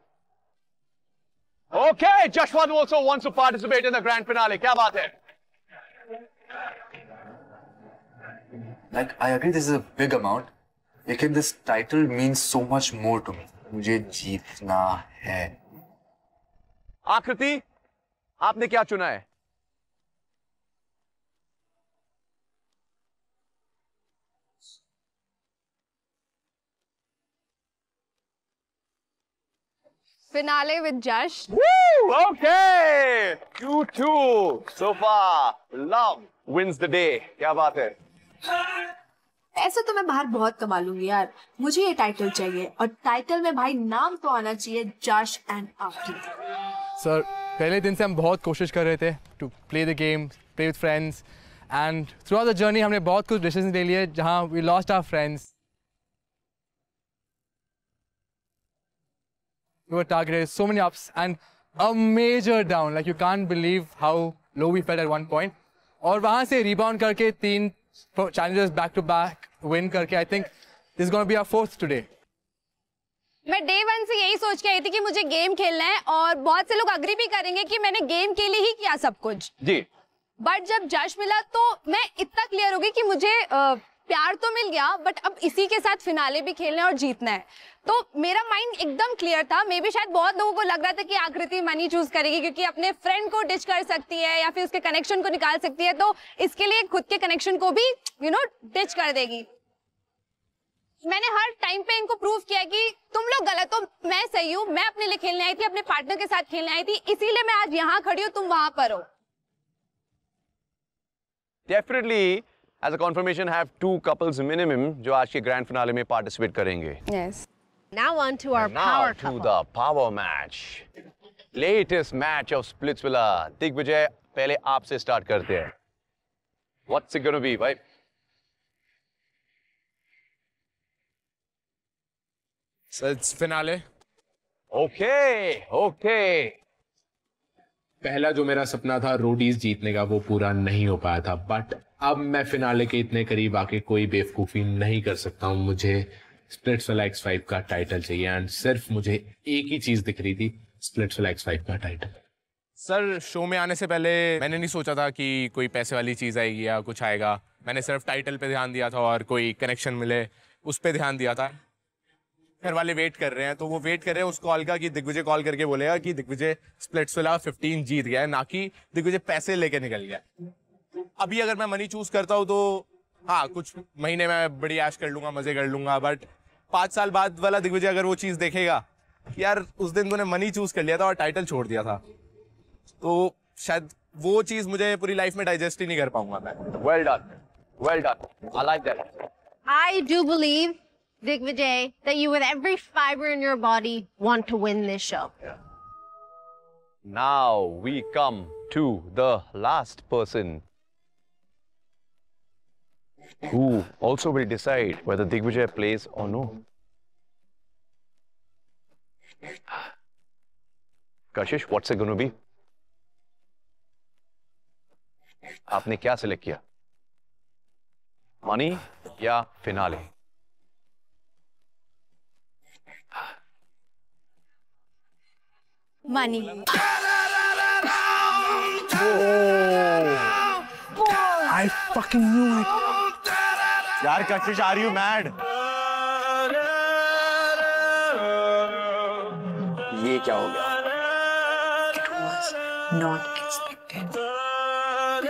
Okay, Jashwant also wants to participate in the grand finale. Kya baat hai? Like, I agree this is a big amount. लेकिन this title means so much more to me. मुझे जीतना है आकृति आपने क्या चुना है Finale with Josh. Woo! Okay! You too! So far, love wins the day. क्या बात है? ऐसे तो मैं बाहर बहुत कमा लूंगी यार मुझे ये टाइटल चाहिए और टाइटल में भाई नाम तो आना चाहिए जश एंड आफ्टी सर पहले दिन से हम बहुत कोशिश कर रहे थे to play the game play with friends and throughout the journey हमने बहुत कुछ डिसीजन ले लिए जहाँ we lost our friends we were targeted, so many ups, and a major down. Like you can't believe how low we felt at one point. और वहां से rebound करके तीन challenges back to back win करके I think this is going to be our fourth today. मैं day one से यही सोच के आई थी कि मुझे गेम खेलना है और बहुत से लोग अग्री भी करेंगे कि मैंने गेम के लिए ही किया सब कुछ जी बट जब जश मिला तो मैं इतना क्लियर हो गई कि मुझे uh, प्यार तो मिल गया बट अब इसी के साथ फिनाले भी खेलना है और जीतना है तो मेरा माइंड एकदम क्लियर था मे भी शायद बहुत लोगों को लग रहा था कि आकृति मनी चूज करेगी क्योंकि अपने फ्रेंड को डिच कर सकती है या फिर उसके कनेक्शन को निकाल सकती है तो इसके लिए खुद के कनेक्शन को भी यू नो डिच कर देगी मैंने हर टाइम पे इनको प्रूव किया कि तुम लोग गलत हो मैं सही हूँ मैं अपने लिए खेलने आई थी अपने पार्टनर के साथ खेलने आई थी इसीलिए मैं आज यहाँ खड़ी हूँ तुम वहां पर हो definitely as a confirmation have two couples minimum जो आज के ग्रैंड फिनाले में पार्टिसिपेट करेंगे yes now on to our power to the power match latest match of Splitsvilla Digvijay पहले आपसे स्टार्ट करते हैं व्हाट्स इट गोना बी भाई so it's finale okay okay पहला जो मेरा सपना था रोडीज जीतने का वो पूरा नहीं हो पाया था बट अब मैं फिनाले के इतने करीब आके कोई बेवकूफ़ी नहीं कर सकता हूँ मुझे स्प्लिट एक्स फाइव का टाइटल चाहिए एंड सिर्फ मुझे एक ही चीज़ दिख रही थी स्प्लिट एक्स फाइव का टाइटल सर शो में आने से पहले मैंने नहीं सोचा था कि कोई पैसे वाली चीज़ आएगी या कुछ आएगा मैंने सिर्फ टाइटल पे ध्यान दिया था और कोई कनेक्शन मिले उस पर ध्यान दिया था घर वाले वेट कर रहे हैं तो वो वेट कर रहे हैं उस कॉल का कि दिग्विजय कॉल करके बोलेगा कि दिग्विजय स्प्लिट्स वाला फिफ्टीन जीत गया ना कि दिग्विजय पैसे लेके निकल गया अभी अगर मैं मनी चूज करता हूँ तो हाँ कुछ महीने में बड़ी ऐश कर लूंगा मजे कर लूंगा बट पांच साल बाद वाला दिग्विजय अगर वो चीज़ देखेगा यार उस दिन तूने मनी चूज कर लिया था और टाइटल छोड़ दिया था तो शायद वो चीज़ मुझे पूरी लाइफ में डाइजेस्ट ही नहीं कर पाऊंगा मैं well done well done I like that I do believe Digvijay that you with every fibre in your body want to win this show now we come to the last person who also will decide whether Digvijay plays or no. कशिश what's it gonna B आपने क्या select किया money या finale money oh, I fucking knew it. यार कशिश are you mad ये क्या हो गया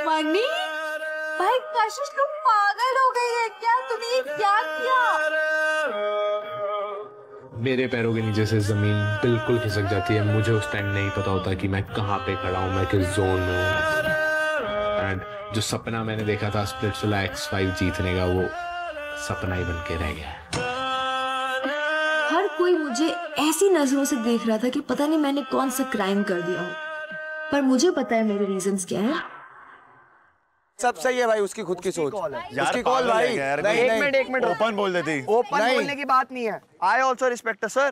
मनी भाई कशिश तुम पागल हो गई है क्या तुमने क्या किया मेरे पैरों के नीचे से जमीन बिल्कुल खिसक जाती है मुझे उस टाइम नहीं पता होता कि मैं कहाँ पे खड़ा हूँ मैं किस जोन में हूँ जो सपना मैंने देखा था स्प्लिट सोला एक्स फाइव जीतने का वो सपना ही बन के रह गया हर कोई मुझे ऐसी नजरों से देख रहा था कि पता नहीं मैंने कौन सा क्राइम कर दिया हो पर मुझे पता है मेरे रीजंस क्या हैं सब सही है भाई उसकी खुद की सोच उसकी कॉल भाई नहीं एक मिनट एक मिनट ओपन बोल देती ओपन बोलने की बात नहीं है आई ऑल्सो रिस्पेक्ट सर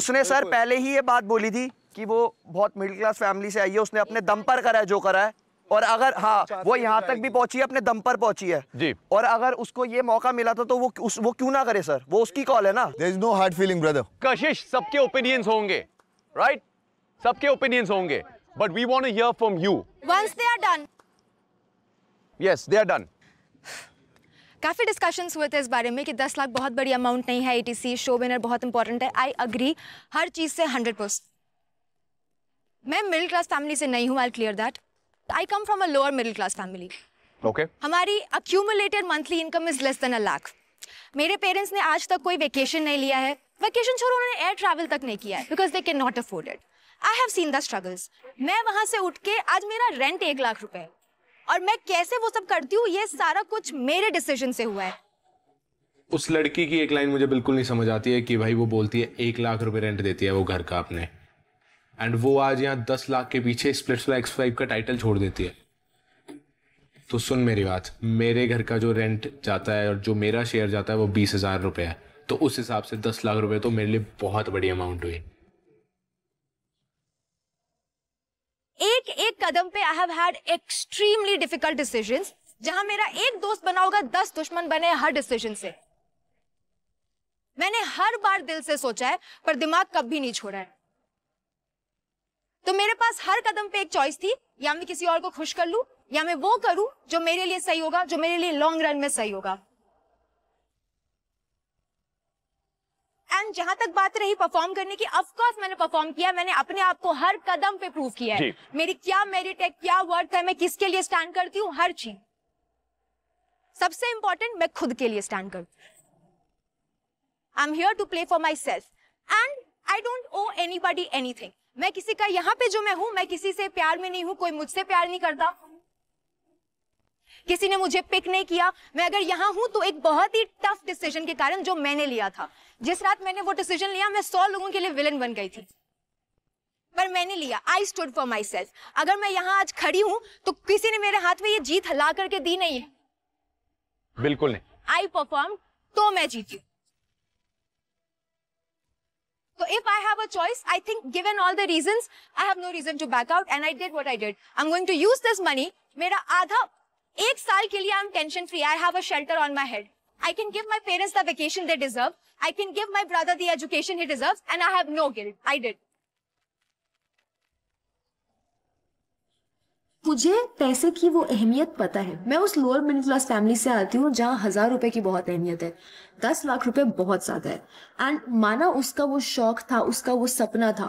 उसने सर पहले ही ये बात बोली थी कि वो बहुत मिडिल क्लास फैमिली से आई है उसने अपने दम पर करा है जो करा है और अगर हाँ वो यहाँ तक भी पहुंची है अपने दम पर पहुंची है जी और अगर उसको ये मौका मिला था तो वो उस, वो क्यों ना करे सर वो उसकी कॉल है ना there is no hard feeling brother Kashish सबके ओपिनियंस होंगे राइट सबके ओपिनियंस होंगे but we want hear from you once they are done yes they are done काफ़ी डिस्कशंस हुए थे इस बारे में कि 10 लाख बहुत बड़ी अमाउंट नहीं है एटीसी शो विनर बहुत इंपॉर्टेंट है आई अग्री हर चीज़ से 100 परसेंट मैं मिडिल क्लास फैमिली से नहीं हूँ I clear that I come from a lower middle class family okay हमारी accumulated monthly income is less than a lakh मेरे पेरेंट्स ने आज तक कोई वेकेशन नहीं लिया है वेकेशन छोड़ो उन्होंने एयर ट्रैवल तक नहीं किया है because they can not afford it I have seen the struggles मैं वहां से उठ के आज मेरा रेंट एक लाख रुपए और मैं कैसे वो सब करती हूँ ये सारा कुछ मेरे डिसीजन से हुआ है उस लड़की की एक लाइन मुझे बिल्कुल नहीं समझ आती है कि भाई वो बोलती है एक लाख रुपए रेंट देती है वो घर का अपने एंड वो आज यहाँ दस लाख के पीछे स्प्लिट्सला एक्स फाइव का टाइटल छोड़ देती है तो सुन मेरी बात मेरे घर का जो रेंट जाता है और जो मेरा शेयर जाता है वो बीस हज़ार रुपये है तो उस हिसाब से दस लाख रुपए तो मेरे लिए बहुत बड़ी अमाउंट हुई एक एक कदम पे I have had extremely difficult decisions जहां मेरा एक दोस्त बना होगा दस दुश्मन बने हर डिसीजन से मैंने हर बार दिल से सोचा है पर दिमाग कभी नहीं छोड़ा है तो मेरे पास हर कदम पे एक चॉइस थी या मैं किसी और को खुश कर लू या मैं वो करूं जो मेरे लिए सही होगा जो मेरे लिए लॉन्ग रन में सही होगा एंड जहां तक बात रही परफॉर्म करने की अफकोर्स मैंने परफॉर्म किया मैंने अपने आप को हर कदम पे प्रूव किया है मेरी क्या मेरिट है क्या वर्थ है मैं किसके लिए स्टैंड करती हूँ हर चीज सबसे इंपॉर्टेंट मैं खुद के लिए स्टैंड करती I am here to play for myself and I don't owe anybody anything मैं किसी का यहाँ पे जो मैं हूं मैं किसी से प्यार में नहीं हूं कोई मुझसे प्यार नहीं करता किसी ने मुझे पिक नहीं किया मैं अगर यहां हूं तो एक बहुत ही टफ डिसीजन के कारण जो मैंने लिया था जिस रात मैंने वो डिसीजन लिया मैं सौ लोगों के लिए विलन बन गई थी पर मैंने लिया I stood for myself अगर मैं यहां आज खड़ी हूं तो किसी ने मेरे हाथ में ये जीत हला करके दी नहीं है बिल्कुल नहीं आई परफॉर्म तो मैं जीती So if I have a choice, I think given all the reasons, I have no reason to back out and I did what I did. I'm going to use this money. मेरा आधा एक साल के लिए tension-free. I have a shelter on my head. I can give my parents the vacation they deserve. I can give my brother the education he deserves. And I have no guilt. I did. मुझे पैसे की वो अहमियत पता है मैं उस lower middle class family से आती हूँ जहाँ हजार रुपए की बहुत अहमियत है दस लाख रुपए बहुत ज्यादा है एंड माना उसका वो शौक था उसका वो सपना था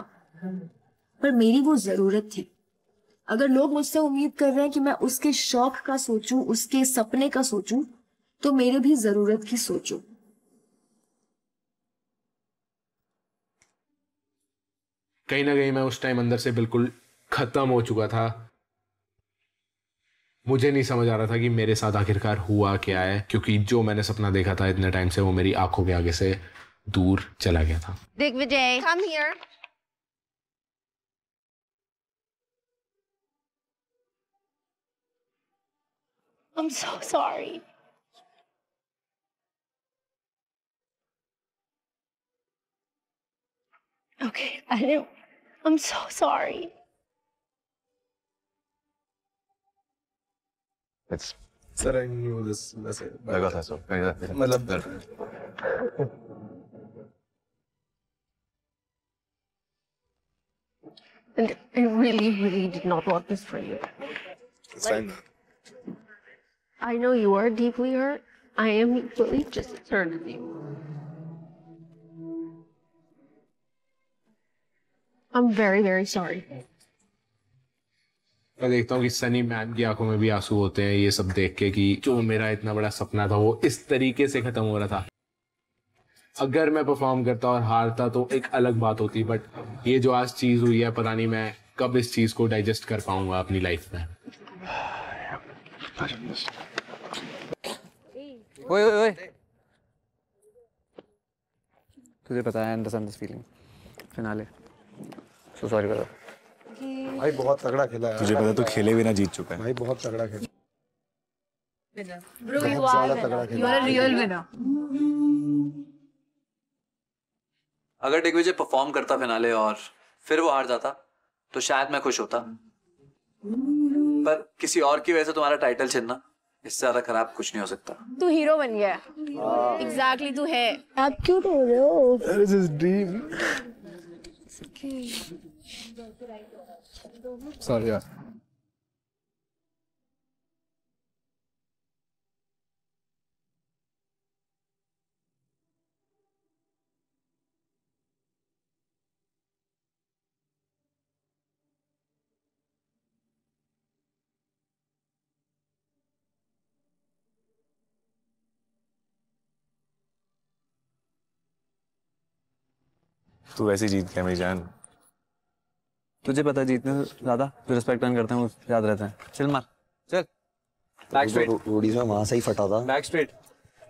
पर मेरी वो जरूरत थी अगर लोग मुझसे उम्मीद कर रहे हैं कि मैं उसके शौक का सोचूं उसके सपने का सोचूं तो मेरे भी जरूरत की सोचूं कहीं ना कहीं मैं उस टाइम अंदर से बिल्कुल खत्म हो चुका था मुझे नहीं समझ आ रहा था कि मेरे साथ आखिरकार हुआ क्या है क्योंकि जो मैंने सपना देखा था इतने टाइम से वो मेरी आंखों के आगे से दूर चला गया था Digvijay come here I'm so sorry. Okay, I know. I'm so sorry. It's Sir, I knew this message. लगा था सर मतलब And I really, really did not want this for you. It's fine. I know you are deeply hurt. I am equally just as hurt as you. I'm very, very sorry. मैं देखता हूँ कि Sunny ma'am की आंखों में भी आंसू होते हैं ये सब देख के कि जो मेरा इतना बड़ा सपना था वो इस तरीके से खत्म हो रहा था अगर मैं परफॉर्म करता और हारता तो एक अलग बात होती बट ये जो आज चीज हुई है पता नहीं मैं कब इस चीज को डाइजेस्ट कर पाऊंगा अपनी लाइफ में ओए ओए ओए तुझे पता है feeling finale so sorry brother भाई बहुत तगड़ा खेला है तुझे पता तो खेले बिना जीत चुका है भाई बहुत तगड़ा खेला Bro, you are winner. You are a real winner अगर दिग्विजय परफॉर्म करता फिनाले और फिर वो हार जाता तो शायद मैं खुश होता पर किसी और की वजह से तुम्हारा टाइटल छीनना इससे ज्यादा खराब कुछ नहीं हो सकता तू हीरो बन गया एग्जैक्टली exactly, तू है आप क्यों रो रहे हो इज ड्रीम Sorry. Yeah. तू वैसे जीत गया मेरी जान तुझे पता है जितने ज्यादा जो रिस्पेक्ट अर्न करते हैं वो याद रहते हैं चल मार चल बैक स्ट्रेट रोडी में वहां से ही फटा था बैक स्ट्रेट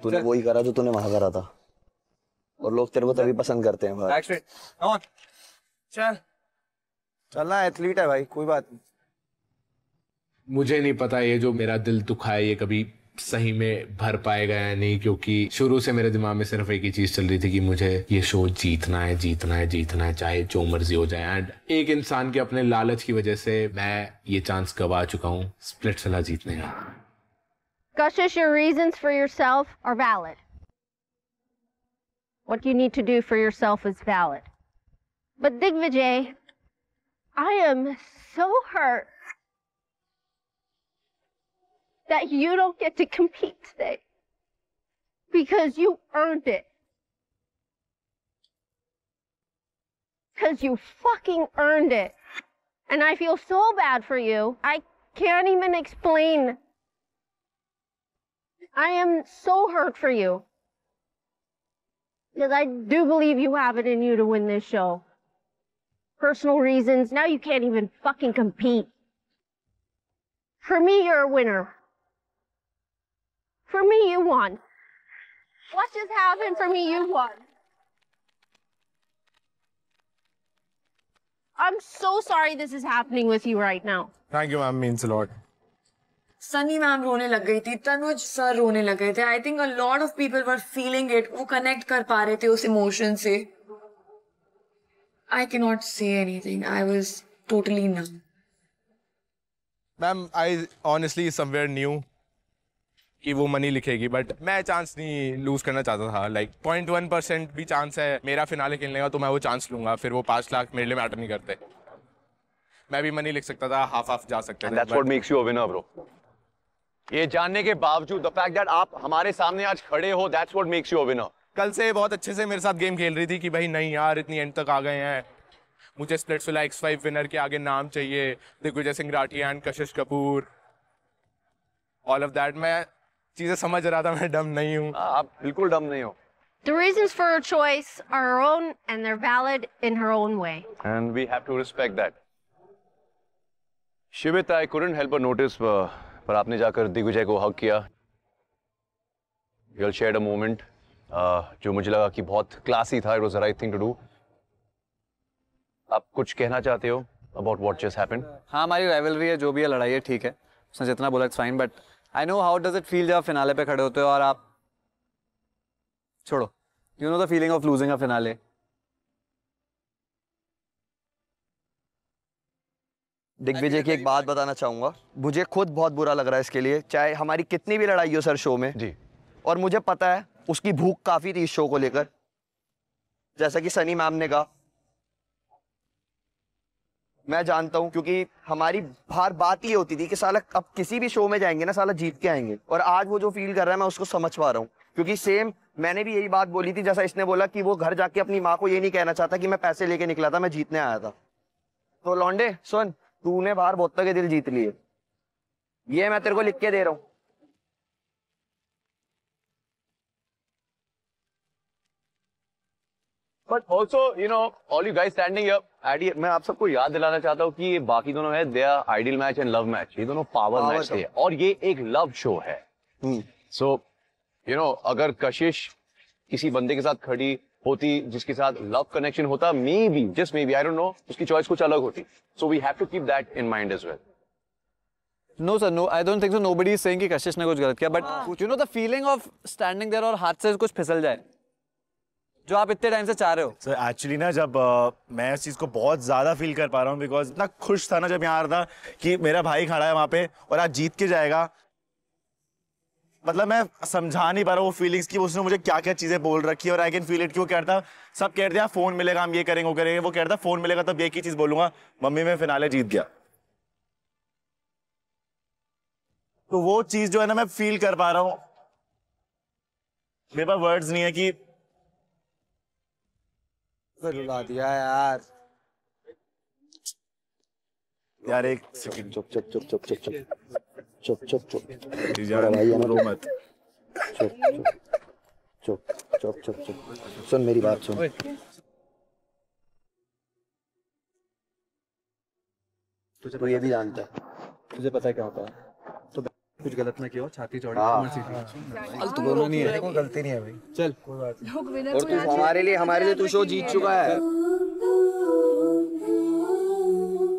तूने वही करा जो तूने वहां करा था और लोग तेरे को तभी पसंद करते हैं बैक स्ट्रेट कम ऑन चल चलना एथलीट है भाई कोई बात नहीं मुझे नहीं पता ये जो मेरा दिल दुखा है ये कभी सही में भर पाएगा या नहीं क्योंकि शुरू से मेरे दिमाग में सिर्फ एक ही चीज चल रही थी कि मुझे ये शो जीतना है जीतना है जीतना है चाहे जो मर्जी हो जाए एंड एक इंसान के अपने लालच की वजह से मैं ये चांस गवा चुका हूँ स्प्लिट सलाह जीतने का Kashish, your reasons for yourself are valid. What you need to do for yourself is valid. But Digvijay, I am so hurt that you don't get to compete today because you earned it. Because you fucking earned it. And I feel so bad for you. I can't even explain. I am so hurt for you. Because I do believe you have it in you to win this show. Personal reasons. Now you can't even fucking compete. For me, you're a winner. For me, you won. What just happened for me, you won. I'm so sorry this is happening with you right now. Thank you, ma'am. means a lot. Sunny ma'am rone lag Tanuj sir rone lag I think a lot of people were feeling it. Who connect kar pa rahe us emotion se. I cannot say anything. I was totally numb. Ma'am, I honestly somewhere new. कि वो money लिखेगी but मैं chance नहीं lose करना चाहता था like point one percent भी chance है मेरा फिनाले खेलने का तो मैं वो चांस लूंगा फिर वो पांच लाख मेरे लिए मैटर नहीं करते मैं भी मनी लिख सकता था हाफ हाफ जा सकते ये जानने के बावजूद द फैक्ट दैट आप हमारे सामने आज खड़े हो that's what makes you a winner कल से बहुत अच्छे से मेरे साथ गेम खेल रही थी कि भाई नहीं यार इतनी एंड तक आ गए हैं मुझे स्प्लिट्स वाला एक्स फाइव विनर के आगे नाम चाहिए Digvijay Singh Rathia and Kashish Kapoor all of that मैं चीजें समझ रहा था मैं डम नहीं हूँ हाँ, आप बिल्कुल डम नहीं हो The reasons for her choice are her own and they're valid in her own way. And we have to respect that. Shivit, I couldn't help but notice uh, पर आपने जाकर दिग्विजय को हक किया यू शेयर्ड अ मोमेंट जो मुझे लगा कि बहुत क्लासी था it was right thing to do आप कुछ कहना चाहते हो अबाउट व्हाट जस्ट हैपेंड हाँ हमारी राइवलरी है जो भी है लड़ाई है ठीक है उसने जितना बोला it's fine but I know how does it feel जब फिनाले पे खड़े होते हो और आप छोड़ो you know the feeling of losing a finale Digvijay की एक बात बताना चाहूँगा मुझे खुद बहुत बुरा लग रहा है इसके लिए चाहे हमारी कितनी भी लड़ाई हो सर शो में जी और मुझे पता है उसकी भूख काफ़ी थी इस शो को लेकर जैसा कि सनी मैम ने कहा मैं जानता हूँ क्योंकि हमारी हर बात ये होती थी कि साला अब किसी भी शो में जाएंगे ना साला जीत के आएंगे और आज वो जो फील कर रहा है मैं उसको समझ पा रहा हूँ क्योंकि सेम मैंने भी यही बात बोली थी जैसा इसने बोला कि वो घर जाके अपनी माँ को ये नहीं कहना चाहता कि मैं पैसे लेके निकला था मैं जीतने आया था तो लौंडे सुन तूने बाहर बहुतों के दिल जीत लिए ये मैं तेरे को लिख के दे रहा हूँ but also you know all you guys standing up मैं आप सबको याद दिलाना चाहता हूँ कि ये बाकी दोनों है they are ideal match and love match ये दोनों पावर मैच थे और ये एक लव शो है सो यू नो अगर कशिश किसी बंदे के साथ खड़ी होती जिसके साथ लव कनेक्शन होता maybe just maybe I don't know उसकी चॉइस कुछ अलग होती so we have to keep that in mind as well no sir no I don't think so nobody is saying कि कशिश ने कुछ गलत किया but you know the feeling of standing there और हाथ से कुछ फिसल जाए जो आप इतने टाइम से चाह रहे हो सर एक्चुअली ना जब आ, मैं इस चीज़ को बहुत ज़्यादा फील कर पा रहा हूँ बिकॉज इतना खुश था ना जब यहाँ आ रहा था कि मेरा भाई खड़ा है वहां पे और आज जीत के जाएगा मतलब मैं समझा नहीं पा रहा वो फीलिंग्स की उसने मुझे क्या क्या चीज़ें बोल रखी और आई कैन फील इट क्यों कहता सब कह रहे फ़ोन हाँ, मिलेगा हम ये करेंगे वो करेंगे वो कहता फ़ोन मिलेगा तब एक ही चीज़ बोलूंगा मम्मी मैं फिनाले जीत गया तो वो चीज़ जो है ना मैं फील कर पा रहा हूँ मेरे पास वर्ड्स नहीं है कि रुला दिया यार यार एक सेकंड चुप चुप चुप चुप चुप चुप चुप चुप चुप भाई रो मत चुप चुप चुप चुप चुप सुन मेरी बात सुन ये भी जानता है तुझे पता क्या होता है कुछ गलत ना किया छाती चौड़ी हाँ। हाँ। तो गलती नहीं है और तो तू हमारे हमारे लिए तू शो जीत चुका है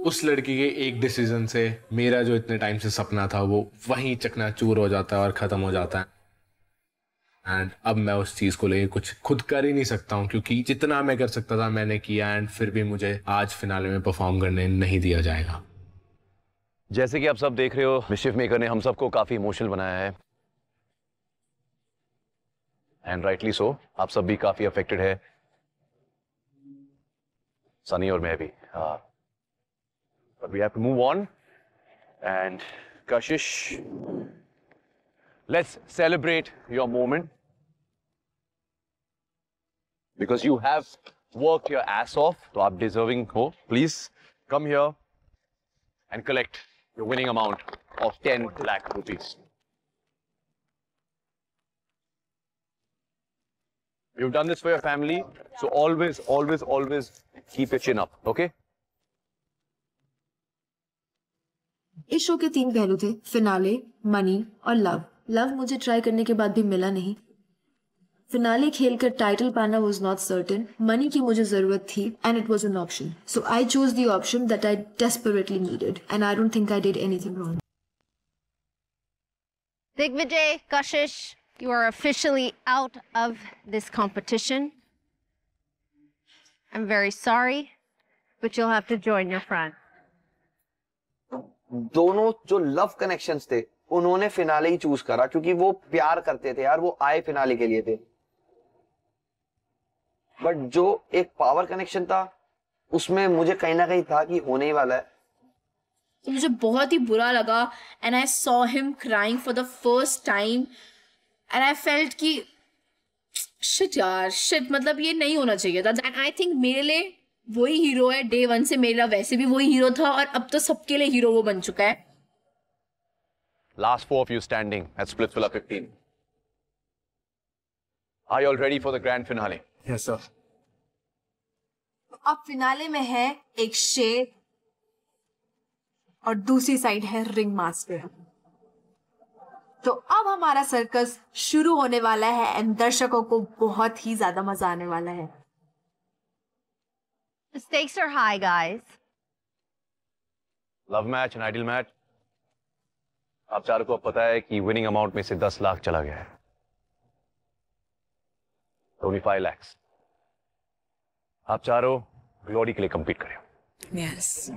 उस लड़की के एक डिसीजन से मेरा जो इतने टाइम से सपना था वो वहीं चकनाचूर हो जाता है और ख़त्म हो जाता है एंड अब मैं उस चीज़ को लेके कुछ खुद कर ही नहीं सकता हूँ क्योंकि जितना मैं कर सकता था मैंने किया एंड फिर भी मुझे आज फिनाले में परफॉर्म करने नहीं दिया जाएगा जैसे कि आप सब देख रहे हो मिशिफ मेकर ने हम सबको काफी इमोशनल बनाया है एंड राइटली सो आप सब भी काफी अफेक्टेड है सनी और मैं भी we have to move on and Kashish let's celebrate your moment because you have work your ass off तो आप डिजर्विंग हो please come here and collect your winning amount of 10 lakh rupees. You've done this for your family, so always, always, always keep your chin up, okay? इस show के तीन पहलू थे finale money और love love मुझे try करने के बाद भी मिला नहीं फिनाले खेल कर टाइटल पाना वॉज नॉट सर्टन मनी की मुझे जरूरत थी and it was an option so I choose the option that I desperately needed and I don't think I did anything wrong Digvijay Kashish, you are officially out of this competition. I'm very sorry, but you'll have to join your friend. दोनों जो love connections थे उन्होंने finale ही choose करा क्योंकि वो प्यार करते थे यार वो आए फिनाले के लिए थे बट जो एक पावर कनेक्शन था उसमें मुझे कहीं ना कहीं था कि होने ही वाला है तो मुझे बहुत ही बुरा लगा and I saw him crying for the first time and I felt कि शिट यार शिट मतलब ये नहीं होना चाहिए था एंड आई थिंक मेरे लिए वही हीरो है डे वन से मेरा वैसे भी वही हीरो था और अब तो सबके लिए हीरो वो बन चुका है Last four of you standing at Splitsvilla 15. Are you all ready for the grand finale? yes, sir अब फिनाले में है एक शेर और दूसरी साइड है रिंग मास्टर तो अब हमारा सर्कस शुरू होने वाला है एंड दर्शकों को बहुत ही ज्यादा मजा आने वाला है stakes are high guys love match match आप चारों को पता है कि विनिंग अमाउंट में से दस लाख चला गया है ट्वेंटी फाइव लैक्स आप हो ग्लोरी के लिए कंपीट करें are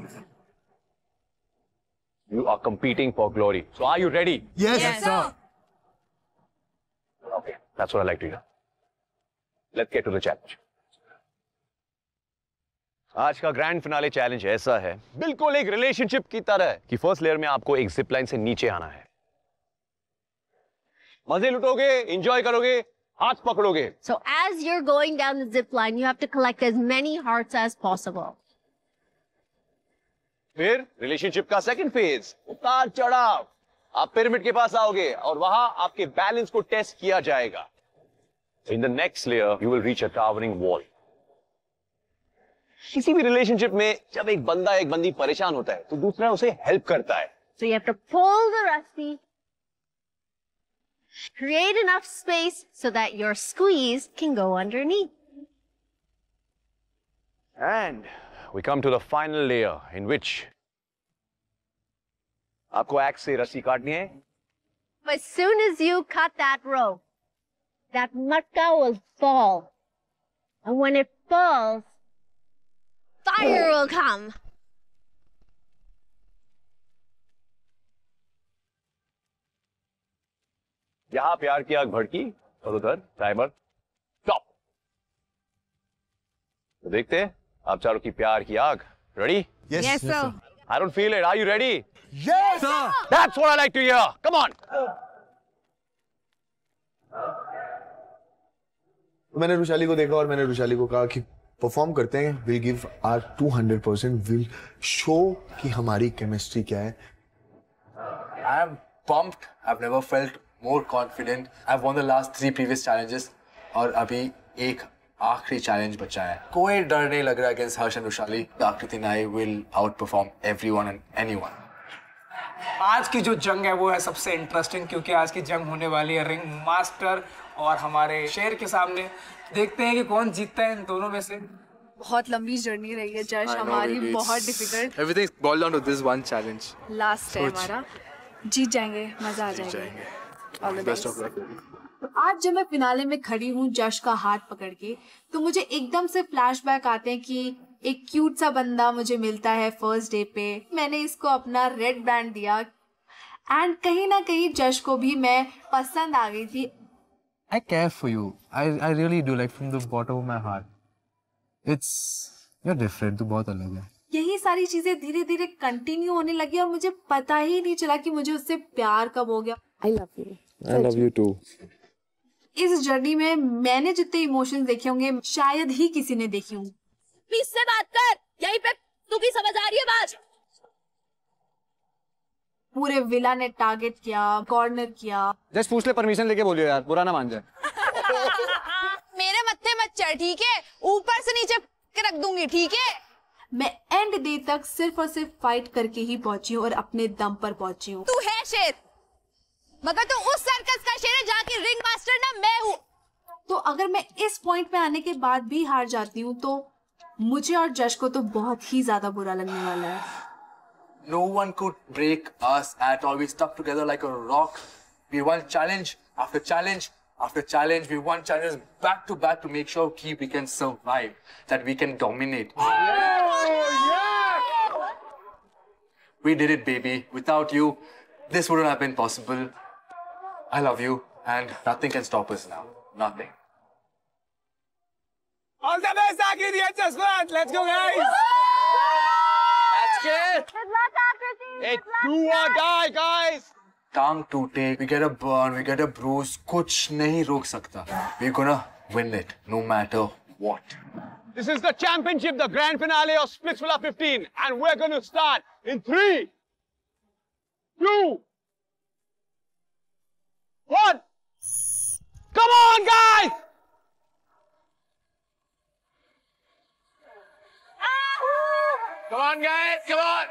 you are competing for glory so are you ready sir. sir. Okay, that's what I like to hear. Let's get to the challenge आज का ग्रैंड फिनाले चैलेंज ऐसा है बिल्कुल एक रिलेशनशिप की तरह कि फर्स्ट लेयर में आपको एक जिप लाइन से नीचे आना है मजे लुटोगे एंजॉय करोगे हाथ पकड़ोगे so as you're going down the zip line you have to collect as many hearts as possible फिर रिलेशनशिप का सेकंड फेज उतार चढ़ाव आप पिरामिड के पास आओगे और वहां आपके बैलेंस को टेस्ट किया जाएगा in the next layer you will reach a towering wall किसी भी रिलेशनशिप में जब एक बंदा एक बंदी परेशान होता है तो दूसरा उसे हेल्प करता है so you have to pull the रस्सी Create enough space so that your squeeze can go underneath. And we come to the final layer in which आपको एक्स से रस्सी काटनी है As soon as you cut that rope, that matka will fall. And when it falls, fire will come. यहां प्यार की आग भड़की और उधर टाइमर स्टॉप तो देखते हैं आप चारों की प्यार की आग ready yes sir I don't feel it are you ready yes sir that's what I like to hear come on मैंने रुशाली को देखा और मैंने रुशाली को कहा कि परफॉर्म करते हैं will give our two hundred percent will show कि हमारी केमिस्ट्री क्या है I am pumped I have never felt more confident I want the last three previous challenges और अभी एक आखिरी चैलेंज बचा है कोई डर नहीं लग रहा अगेंस्ट हर्ष अनुशाली आकृति नाई will outperform everyone and anyone आज की जो जंग है वो है सबसे इंटरेस्टिंग क्योंकि आज की जंग होने वाली है रिंग मास्टर और हमारे शेर के सामने देखते हैं कि कौन जीतता है इन दोनों में से बहुत लंबी जर्नी रही है जश हमारी बहुत difficult everything ball down to this one challenge last है हमारा जीत जाएंगे मजा आ जाएगा आज जब मैं फिनाले में खड़ी हूँ जश का हाथ पकड़ के तो मुझे एकदम से फ्लैशबैक आते हैं कि एक क्यूट सा बंदा मुझे मिलता है फर्स्ट डे पे मैंने इसको अपना रेड ब्रांड दिया एंड कहीं ना कहीं जश को भी मैं पसंद आ गई थी I care for you I I really do like from the bottom of my heart it's you are different तू बहुत अलग है यही सारी चीजें धीरे धीरे कंटिन्यू होने लगी और मुझे पता ही नहीं चला कि मुझे उससे प्यार कब हो गया I love you I love you too इस जर्नी में मैंने जितने इमोशंस देखे होंगे शायद ही किसी ने देखे होंगे प्लीज से बात कर यहीं पे तू की समझ आ रही है बात पूरे विला ने टारगेट किया कॉर्नर किया जस्ट पूछ ले परमिशन लेके बोलियो यार बुरा ना मान जाए मेरे मत्थे मत चढ़ ठीक है ऊपर से नीचे के रख दूंगी ठीक है मैं एंड डे तक सिर्फ और सिर्फ फाइट करके ही पहुंची हूँ और अपने दम पर पहुंची हूँ तू है शेर मगर तो उस सर्कस का शेर है जहाँ की रिंग मास्टर ना मैं हूँ तो अगर मैं इस पॉइंट पे आने के बाद भी हार जाती हूँ तो मुझे और जश को तो बहुत ही ज्यादा बुरा लगने वाला है No one could break us at all. We stuck together like a rock. We won challenge after challenge after challenge. We won challenges back to back to make sure we can survive, that we can dominate. Yeah! Yeah! We did it, baby. Without you, this wouldn't have been possible. I love you, and nothing can stop us now. Nothing. All the best, Akriti and Let's go, guys. That's it. Good luck, Akriti. It's do or die, guys. Tang take. we get a burn, we get a bruise. Kuch nahi rok sakta. We're gonna win it, no matter what. This is the championship, the grand finale of Splitsvilla 15, and we're gonna start in three, two. One. Come on, guys! Come on, guys, come on!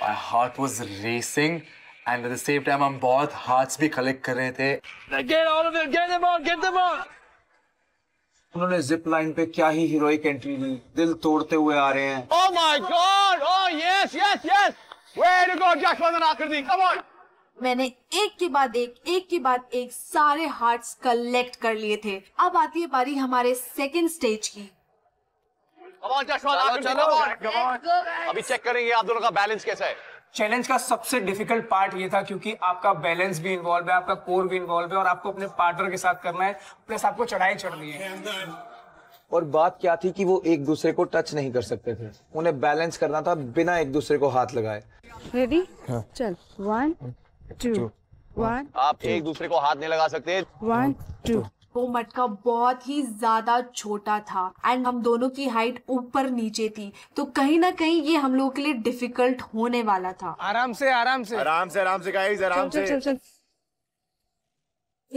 My heart was racing and at the same time I'm both hearts be collect kar rahe the. Get all of them, get them all, get them all! उन्होंने zip line पे क्या ही heroic entry ली दिल तोड़ते हुए आ रहे हैं oh my god oh yes yes yes way to go जैक वंदना कर दी कम ऑन मैंने एक के बाद एक एक के बाद एक सारे हार्ट्स कलेक्ट कर लिए थे अब आती है बारी हमारे सेकेंड स्टेज की अभी चेक करेंगे आप दोनों का बैलेंस कैसा है चैलेंज का सबसे डिफिकल्ट पार्ट ये था क्योंकि आपका बैलेंस भी इन्वॉल्व है आपका कोर भी इन्वॉल्व है और आपको अपने पार्टनर के साथ करना है प्लस आपको चढ़ाई चढ़नी है और बात क्या थी कि वो एक दूसरे को टच नहीं कर सकते थे उन्हें बैलेंस करना था बिना एक दूसरे को हाथ लगाए रेडी हाँ. चल वन आप एक दूसरे को हाथ नहीं लगा सकते वन टू वो मटका बहुत ही ज्यादा छोटा था एंड हम दोनों की हाइट ऊपर नीचे थी तो कहीं ना कहीं ये हम लोगों के लिए डिफिकल्ट होने वाला था आराम से आराम से आराम से आराम से गाइस आराम से चल चल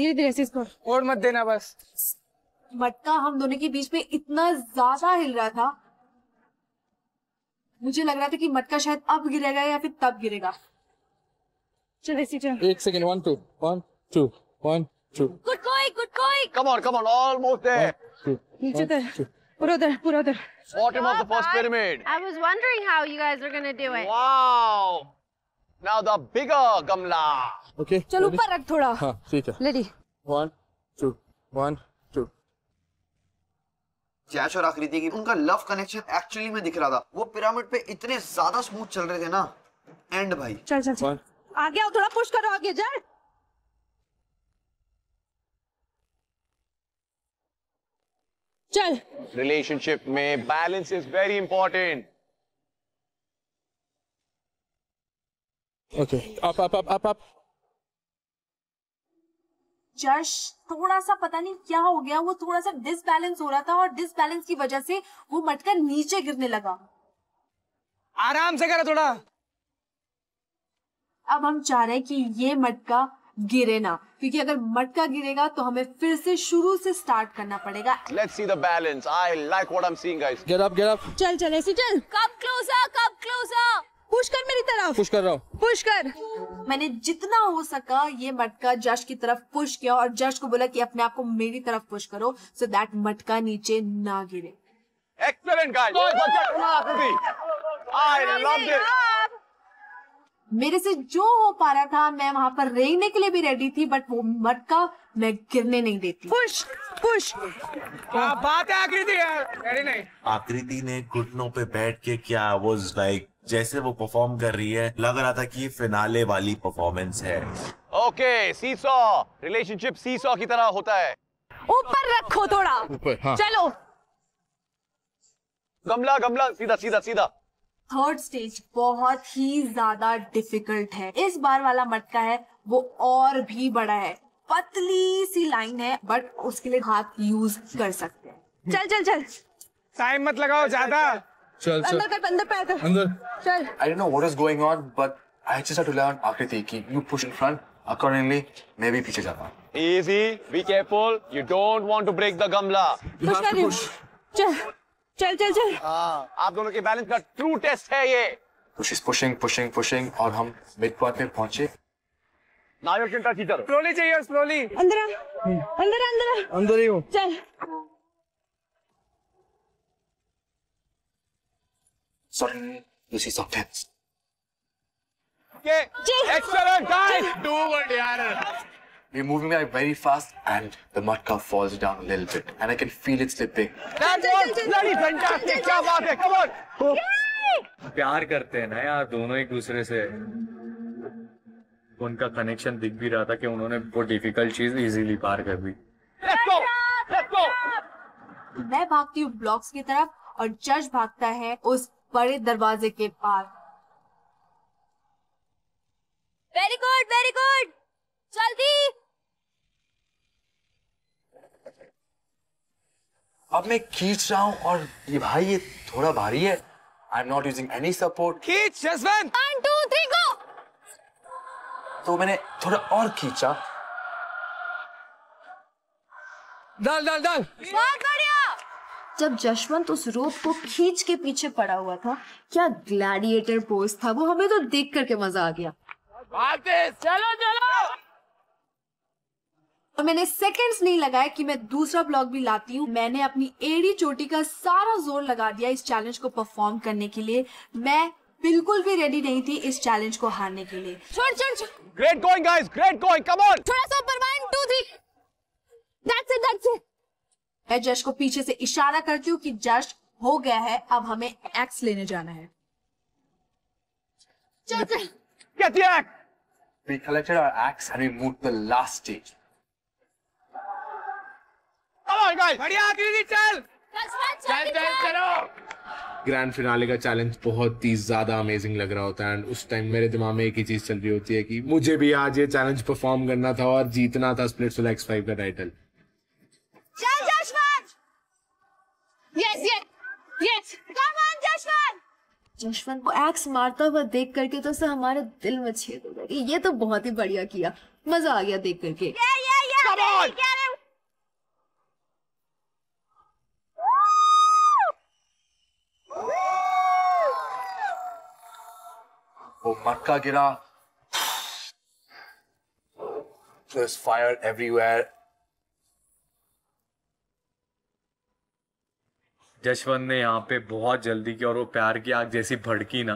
चल इसको और मत देना बस मटका हम दोनों के बीच में इतना ज्यादा हिल रहा था मुझे लग रहा था कि मटका शायद अब गिरेगा या फिर तब गिरेगा एक one two one two one two good boy good boy come on come on almost there नीचे पूरा पूरा चल ऊपर रख थोड़ा हां ठीक है 1 2 1 2 जैश और आकृति की उनका लव कनेक्शन एक्चुअली में दिख रहा था वो पिरामिड पे इतने ज्यादा स्मूथ चल रहे थे ना एंड भाई चल चल, चल. आगे आओ थोड़ा पुश करो आगे जाए चल रिलेशनशिप में balance is very important okay आप आप आप आप आप जश थोड़ा सा पता नहीं क्या हो गया वो थोड़ा सा डिसबैलेंस हो रहा था और डिसबैलेंस की वजह से वो मटका नीचे गिरने लगा आराम से करो थोड़ा अब हम चाह रहे हैं कि ये मटका गिरे ना क्योंकि अगर मटका गिरेगा तो हमें फिर से शुरू से स्टार्ट करना पड़ेगा let's see the balance I like what I am seeing guys get up get up चल चल ऐसे चल कब क्लोजर कब क्लोजर पुश कर मेरी तरफ पुश कर रहा हूं पुश कर मैंने जितना हो सका ये मटका जश की तरफ पुश किया और जश को बोला कि अपने आप को मेरी तरफ पुश करो सो दैट मटका नीचे ना गिरे excellent guys I love it मेरे से जो हो पा रहा था मैं वहां पर रेंगने के लिए भी रेडी थी बट वो मटका मैं गिरने नहीं देती पुश पुश क्या बात है आकृति आकृति ने घुटनों पे बैठ के क्या वो लाइक जैसे वो परफॉर्म कर रही है लग रहा था कि फिनाले वाली परफॉर्मेंस है ओके सीसो रिलेशनशिप सीसो की तरह होता है ऊपर रखो थोड़ा ऊपर हाँ। चलो गमला गमला सीधा सीधा सीधा थर्ड स्टेज बहुत ही ज्यादा डिफिकल्ट है इस बार वाला मटका है वो और भी बड़ा है पतली सी लाइन है बट उसके लिए हाथ यूज कर सकते हैं चल चल चल टाइम मत लगाओ ज्यादा चल चल अंदर कर अंदर पैर कर अंदर चल I don't know what is going on but I just have to learn Aakriti की you push in front accordingly मैं भी पीछे जाता हूं easy be careful you don't want to break the गमला push. push. चल चल चल चल हाँ, आप दोनों के बैलेंस का ट्रू टेस्ट है ये पुशिंग पुशिंग पुशिंग और हम मिड पॉइंट पे पहुंचे नायर किंटा टीचर स्लोली चाहिए स्लोली अंदर अंदर अंदर अंदर ही हूँ चल sorry this is of excellent guys do good यार We're moving by very fast and the mud calf falls down a little bit and I can feel it slipping. That was bloody fantastic! Kya baat hai? Come on! Oh. प्यार करते हैं ना यार दोनों एक दूसरे से उनका कनेक्शन दिख भी रहा था कि उन्होंने वो डिफिकल्ट चीज इजीली पार कर दी मैं भागती हूँ ब्लॉक्स की तरफ और जज भागता है उस बड़े दरवाजे के पार वेरी गुड वेरी गुड अब मैं खींच रहा हूँ और ये भाई ये थोड़ा भारी है I am not using any support खींच जसवंत तो मैंने थोड़ा और खींचा डाल डाल डाल बहुत बढ़िया जब जशवंत उस रोप को खींच के पीछे पड़ा हुआ था क्या ग्लैडिएटर पोज था वो हमें तो देख करके मजा आ गया चलो चलो और मैंने सेकंड्स नहीं लगाए कि मैं दूसरा ब्लॉग भी लाती हूँ मैंने अपनी एड़ी चोटी का सारा जोर लगा दिया इस चैलेंज को परफॉर्म करने के लिए मैं बिल्कुल भी रेडी नहीं थी इस चैलेंज को हारने के लिए छोड़ छोड़ छोड़ great going guys great going come on थोड़ा सा ऊपर दैट्स इट दैट्स इट मैं जश को पीछे से इशारा करती हूँ कि जश हो गया है अब हमें एक्स लेने जाना है चल चल get the axe we collected our axe and we moved to on guys बढ़िया दीदी चल चल चल चलो ग्रैंड फिनाले का चैलेंज बहुत ही ज्यादा अमेजिंग लग रहा होता है एंड उस टाइम मेरे दिमाग में एक ही चीज चल रही होती है कि मुझे भी आज ये चैलेंज परफॉर्म करना था और जीतना था स्प्लिट सोलह एक्स फाइव का टाइटल चल Jashwant yes yes yes come on Jashwant Jashwant को एक्स मारता हुआ देख करके तो उसे हमारे दिल में छेद हो गया ये तो बहुत ही बढ़िया किया मजा आ गया देख करके yeah, yeah, yeah, वो मटका गिरा There's fire जशवंत ने यहाँ पे बहुत जल्दी की और वो प्यार की आग जैसी भड़की ना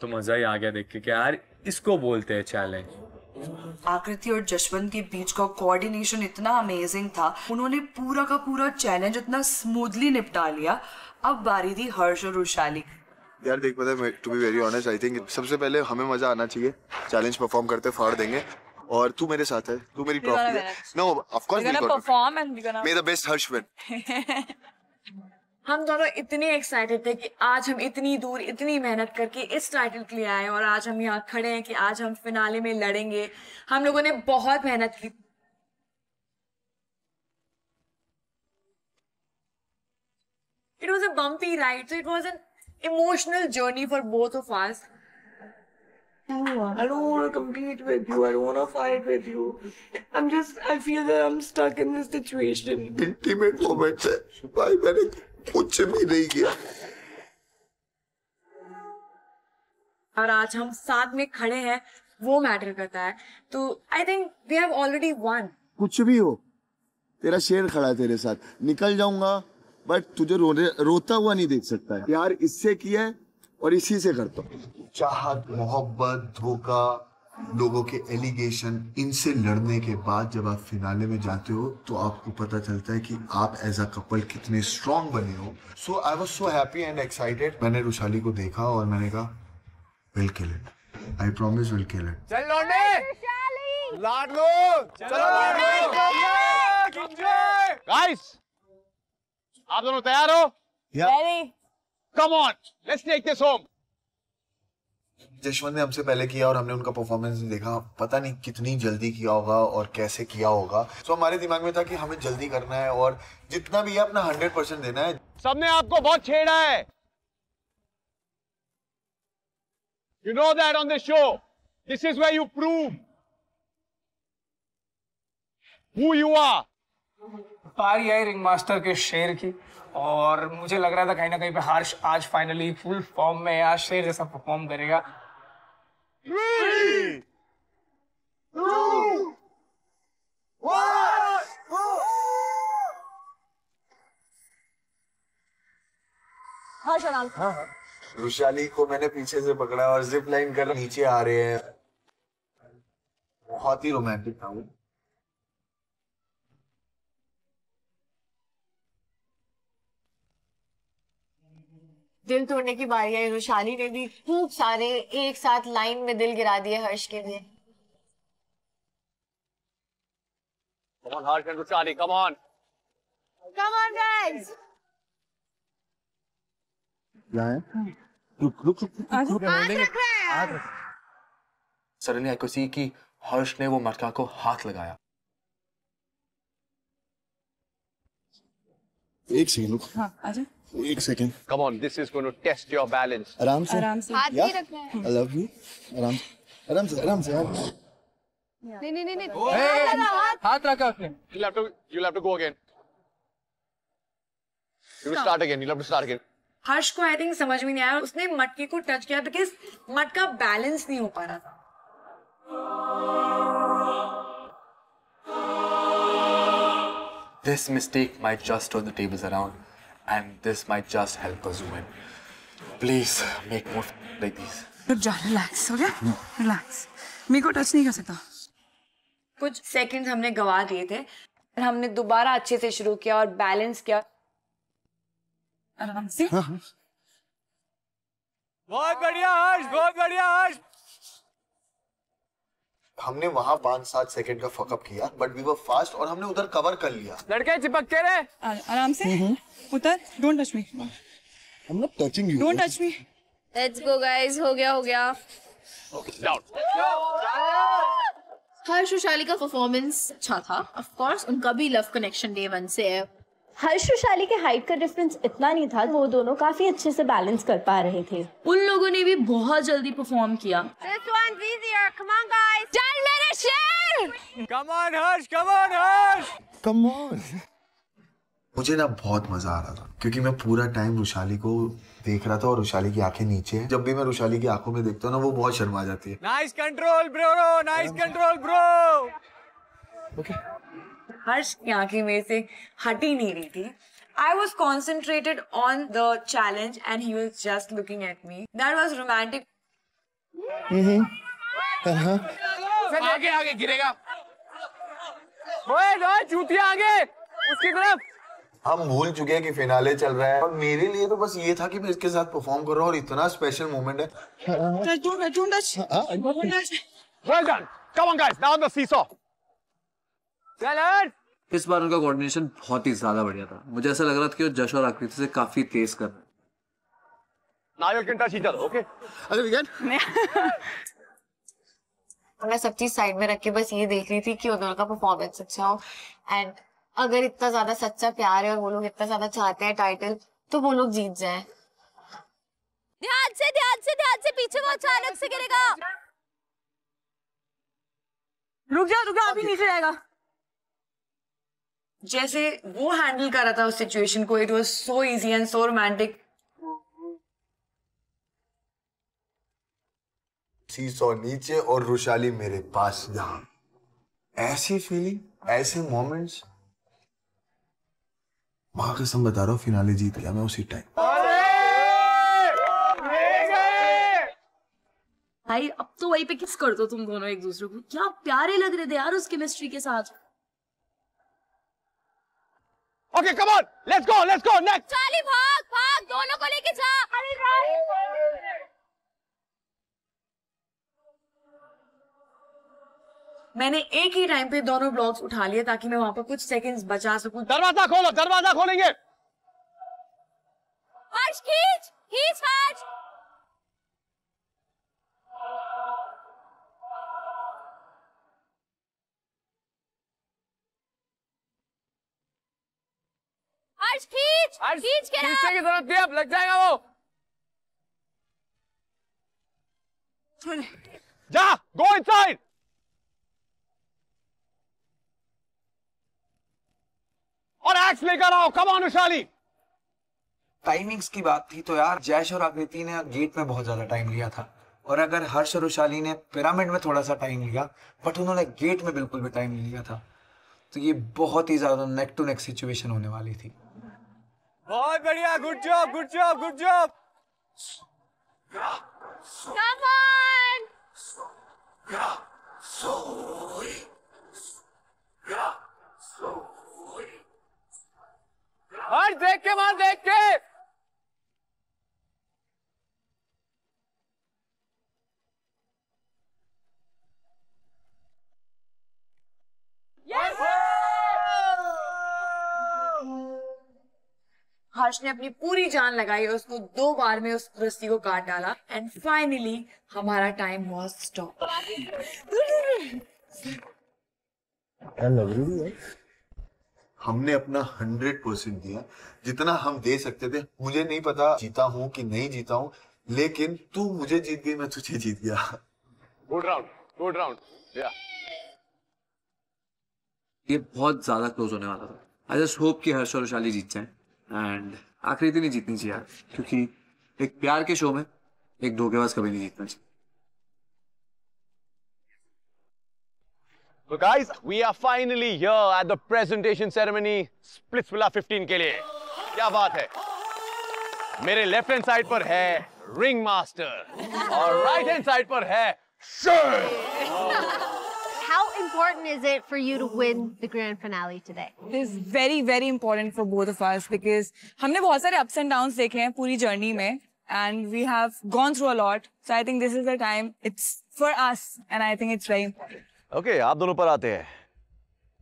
तो मजा ही आ गया देख के यार इसको बोलते हैं चैलेंज आकृति और जशवंत के बीच का कोऑर्डिनेशन इतना अमेजिंग था उन्होंने पूरा का पूरा चैलेंज इतना स्मूथली निपटा लिया अब बारी थी हर्ष और रुशाली की यार देख पता है to be very honest I think सबसे पहले हमें मजा आना चाहिए चैलेंज परफॉर्म करते फाड़ देंगे और तू मेरे साथ है तू मेरी ट्रॉफी है no of course we gonna perform and we gonna may the best Harsh win हम दोनों इतने एक्साइटेड थे कि आज हम इतनी दूर इतनी मेहनत करके इस टाइटल के लिए आए और आज हम यहाँ खड़े हैं कि आज हम फिनाले में लड़ेंगे हम लोगों ने बहुत मेहनत की it was a bumpy ride so it was an emotional journey for both of us. I don't want to compete with you. I don't want to fight with you. I'm just, I feel that I'm stuck in this situation. Intimate moments है भाई मैंने कुछ भी नहीं किया और आज हम साथ में खड़े हैं वो मैटर करता है तो I think we have already won कुछ भी हो तेरा शेर खड़ा है तेरे साथ निकल जाऊंगा बट तुझे रो, रोता हुआ नहीं देख सकता है यार इससे किया है और इसी से करता हूँ चाहत मोहब्बत धोखा लोगों के एलिगेशन इनसे लड़ने के बाद जब आप फिनाले में जाते हो तो आपको पता चलता है कि आप एज अ कपल कितने स्ट्रांग बने हो so I was so happy and excited मैंने रुशाली को देखा और मैंने कहा will kill it I promise will kill it चल लाड लो चलो लाड लो गाइस आप दोनों तैयार हो come on let's take this home Jashwant ने हमसे पहले किया और हमने उनका परफॉर्मेंस देखा पता नहीं कितनी जल्दी किया होगा और कैसे किया होगा तो so, हमारे दिमाग में था कि हमें जल्दी करना है और जितना भी है अपना हंड्रेड परसेंट देना है सबने आपको बहुत छेड़ा है you know that on this show this is way you prove who you are पारी आई रिंग मास्टर के शेर की और मुझे लग रहा था कहीं ना कहीं पे हर्ष आज फाइनली फुल फॉर्म में आज शेर जैसा परफॉर्म करेगा हाँ, हाँ। रुशाली को मैंने पीछे से पकड़ा और जिप लाइन कर नीचे आ रहे हैं बहुत ही रोमांटिक था वो दिल तोड़ने की बारी आई रुशाली ने भी खूब सारे एक साथ लाइन में दिल गिरा दिए हर्ष के लिए सडनली आई को कि हर्ष ने वो मटका को हाथ लगाया एक सेकंड रुक हाँ एक second come on this is going to test your balance आराम से आराम से हाथ नहीं रखना है आई लव यू आराम आराम से आराम से यार नहीं नहीं नहीं नहीं हाथ रखा आपने you have to you have to go again you will start again you have to start again Harsh को आई थिंक समझ में नहीं आया उसने मटके को टच किया बिकॉज मटका बैलेंस नहीं हो पा रहा था This mistake might just turn the tables around. and this might just help us win. Please make more like these. रुक जा relax, okay? गया Relax. मेरे को टच नहीं कर सकता कुछ सेकंड्स हमने गवा दिए थे और हमने दोबारा अच्छे से शुरू किया और बैलेंस किया आराम से बहुत बढ़िया हर्ष बहुत बढ़िया हर्ष हमने वहाँ पाँच सात सेकंड का फकअप किया बट वी वर फास्ट और हमने उधर कवर कर लिया लड़के चिपक के रहे आराम से उतर don't touch me I am not touching you don't touch me let's go guys हो गया हो गया हर्ष शाली का परफॉर्मेंस अच्छा था ऑफ कोर्स उनका भी लव कनेक्शन डे वन से है हर्ष और के हाइट का डिफरेंस इतना नहीं था वो दोनों काफी अच्छे से बैलेंस कर पा रहे थे उन लोगों ने भी बहुत जल्दी परफॉर्म किया मुझे ना बहुत मजा आ रहा था क्योंकि मैं पूरा टाइम रुशाली को देख रहा था और रुशाली की आंखें नीचे हैं जब भी मैं रुशाली की आंखों में देखता हूँ ना वो बहुत शर्मा जाती है nice control bro nice control bro okay Harsh की आंखें मेरे से हट ही नहीं रही थी I was concentrated on the challenge and he was just looking at me. That was romantic. Mm-hmm. Uh-huh. आगे आगे गिरेगा ओए ना चूतिया आगे उसकी तरफ हम भूल चुके हैं कि फिनाले चल रहा है और मेरे लिए तो बस ये था कि मैं इसके साथ परफॉर्म कर रहा हूँ और इतना स्पेशल मोमेंट है Well done. Come on, guys. Now on the seesaw. इस बार उनका कोऑर्डिनेशन बहुत ही ज्यादा बढ़िया था मुझे ऐसा लग रहा था कि वो जश और आकृति से काफी तेज कर रहे हैं Now you can touch each other, okay? Other we मैं सब चीज साइड में रख के बस ये देख रही थी कि उन का परफॉर्मेंस अच्छा हो एंड अगर इतना ज्यादा सच्चा प्यार है और वो लोग इतना ज्यादा चाहते हैं टाइटल तो वो लोग जीत जाए ध्यान से ध्यान से ध्यान से पीछे वो अचानक से गिरेगा रुक जा रुक जा अभी नीचे जाएगा जैसे वो हैंडल कर रहा था उस सिचुएशन को it was so easy and so romantic नीचे और रुशाली मेरे पास यहां ऐसी फीलिंग ऐसे मोमेंट्स का कसम बता रहा फिनाले जीत गया मैं उसी टाइम भाई अब तो वही पे किस कर दो तुम दोनों एक दूसरे को क्या प्यारे लग रहे थे यार उस केमिस्ट्री के साथ okay come on let's go let's go next चाली भाग भाग दोनों को लेके जा अरे मैंने एक ही टाइम पे दोनों ब्लॉक्स उठा लिए ताकि मैं वहां पर कुछ सेकंड्स बचा सकूं दरवाजा खोलो दरवाजा खोलेंगे हर्ष खींच खींच हर्ष हर्ष खींच खींच के खींचने की तरफ दे अब लग जाएगा वो जा गो इनसाइड और एक्स लेकर आओ कम ऑन विशाली टाइमिंग्स की बात थी तो यार जयश और आकृति ने गेट में बहुत ज्यादा टाइम लिया था और अगर हर्ष और उशाली ने पिरामिड में थोड़ा सा टाइम लिया बट उन्होंने गेट में बिल्कुल भी टाइम नहीं लिया था तो ये बहुत ही ज़्यादा नेक टू नेक सिचुएशन होने वाली थी बहुत बढ़िया good job good job good job come on मार देख के मार देख के Yes! yes! हर्ष ने अपनी पूरी जान लगाई और उसको दो बार में उस रस्सी को काट डाला एंड फाइनली हमारा टाइम वॉज स्टॉप हमने अपना हंड्रेड परसेंट दिया जितना हम दे सकते थे मुझे नहीं पता जीता हूँ कि नहीं जीता हूँ लेकिन तू मुझे जीत गई मैं तुझे जीत गया गुड राउंड गुड राउंड या ये बहुत ज्यादा क्लोज होने वाला था आई जस्ट होप कि हर्ष और शाली जीत जाए एंड आखिरी दिन ही जीतनी चाहिए यार क्योंकि एक प्यार के शो में एक धोखेबाज कभी नहीं जीतना चाहिए So guys, we are finally here at the presentation ceremony Splitsvilla 15 के लिए क्या बात है मेरे लेफ्ट हैंड साइड पर है रिंग मास्टर और राइट हैंड साइड पर है शेर how important is it for you to win the grand finale today? It is very, very important for both of us because a lot of ups and downs in हैं पूरी journey में and we have gone through a lot. So I think this is the time. It's for us and I think it's very important. Okay, you दोनों come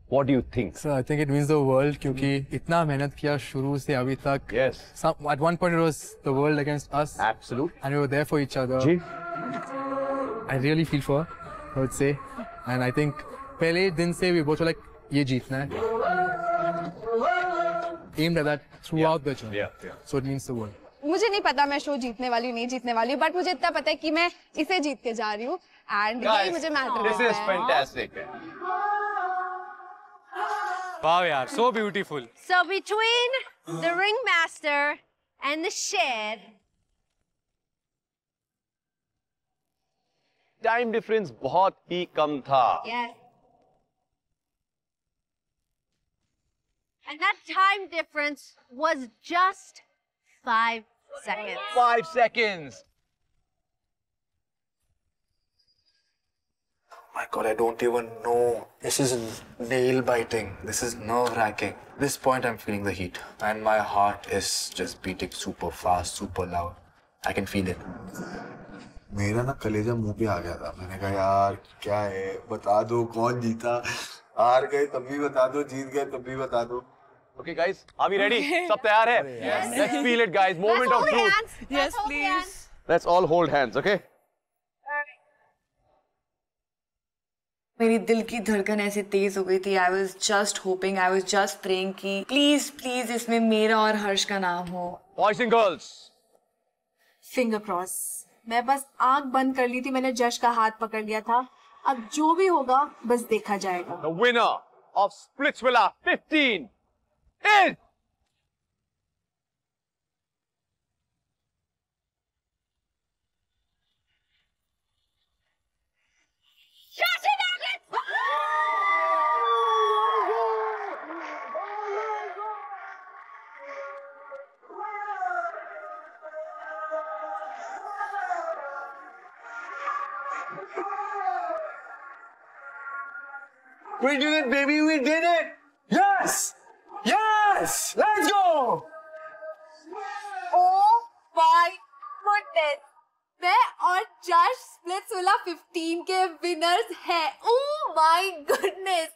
What do you think? So I think it means the world क्योंकि इतना मेहनत किया शुरू से अभी तक. Yes. Some, at one point it was the world against us. Absolute. And we were there for each other. Ji. I really feel for I would say. And I think पहले दिन से we both were like ये जीतना है. Aimed at that throughout yeah. the journey. Yeah, yeah. So it means the world. मुझे नहीं पता मैं शो जीतने वाली हूँ नहीं जीतने वाली हूँ बट मुझे इतना पता है कि मैं इसे जीत के जा रही हूँ एंड ये मुझे matter this is fantastic wow यार so beautiful so between the ring master and the शेर टाइम डिफरेंस बहुत ही कम था And that time difference was just five seconds. Five seconds. my god, I don't even know. This is nail biting. This is nerve wracking. This point, I'm feeling the heat, and my heart is just beating super fast, super loud. I can feel it. मेरा ना कलेजा मुंह पे आ गया था मैंने कहा यार क्या है बता दो कौन जीता हार गए तब भी बता दो जीत गए तब भी बता दो okay guys are we ready सब तैयार है? Let's feel it guys moment of Let's yes please let's all hold hands okay मेरी दिल की धड़कन ऐसे तेज हो गई थी I was just hoping I was just praying कि प्लीज प्लीज इसमें मेरा और हर्ष का नाम हो boys and girls finger cross मैं बस आंख बंद कर ली थी मैंने जश का हाथ पकड़ लिया था अब जो भी होगा बस देखा जाएगा winner of Splitsvilla 15 is We did it, baby. We did it. Yes. Yes. Let's go. Oh my goodness. There are just Splitsvilla 15 के winners हैं. Oh my goodness.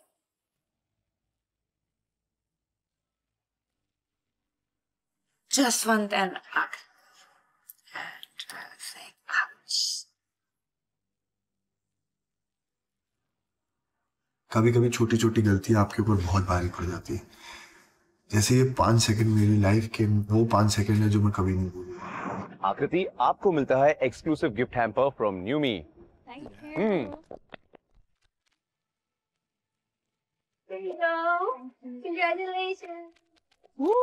Just one then. कभी कभी छोटी छोटी गलतियाँ आपके ऊपर बहुत भारी पड़ जाती है जैसे ये पांच सेकंड मेरी लाइफ के वो पांच सेकंड है जो मैं कभी नहीं भूलूंगा आकृति आपको मिलता है exclusive gift hamper from new me Congratulations. Woo!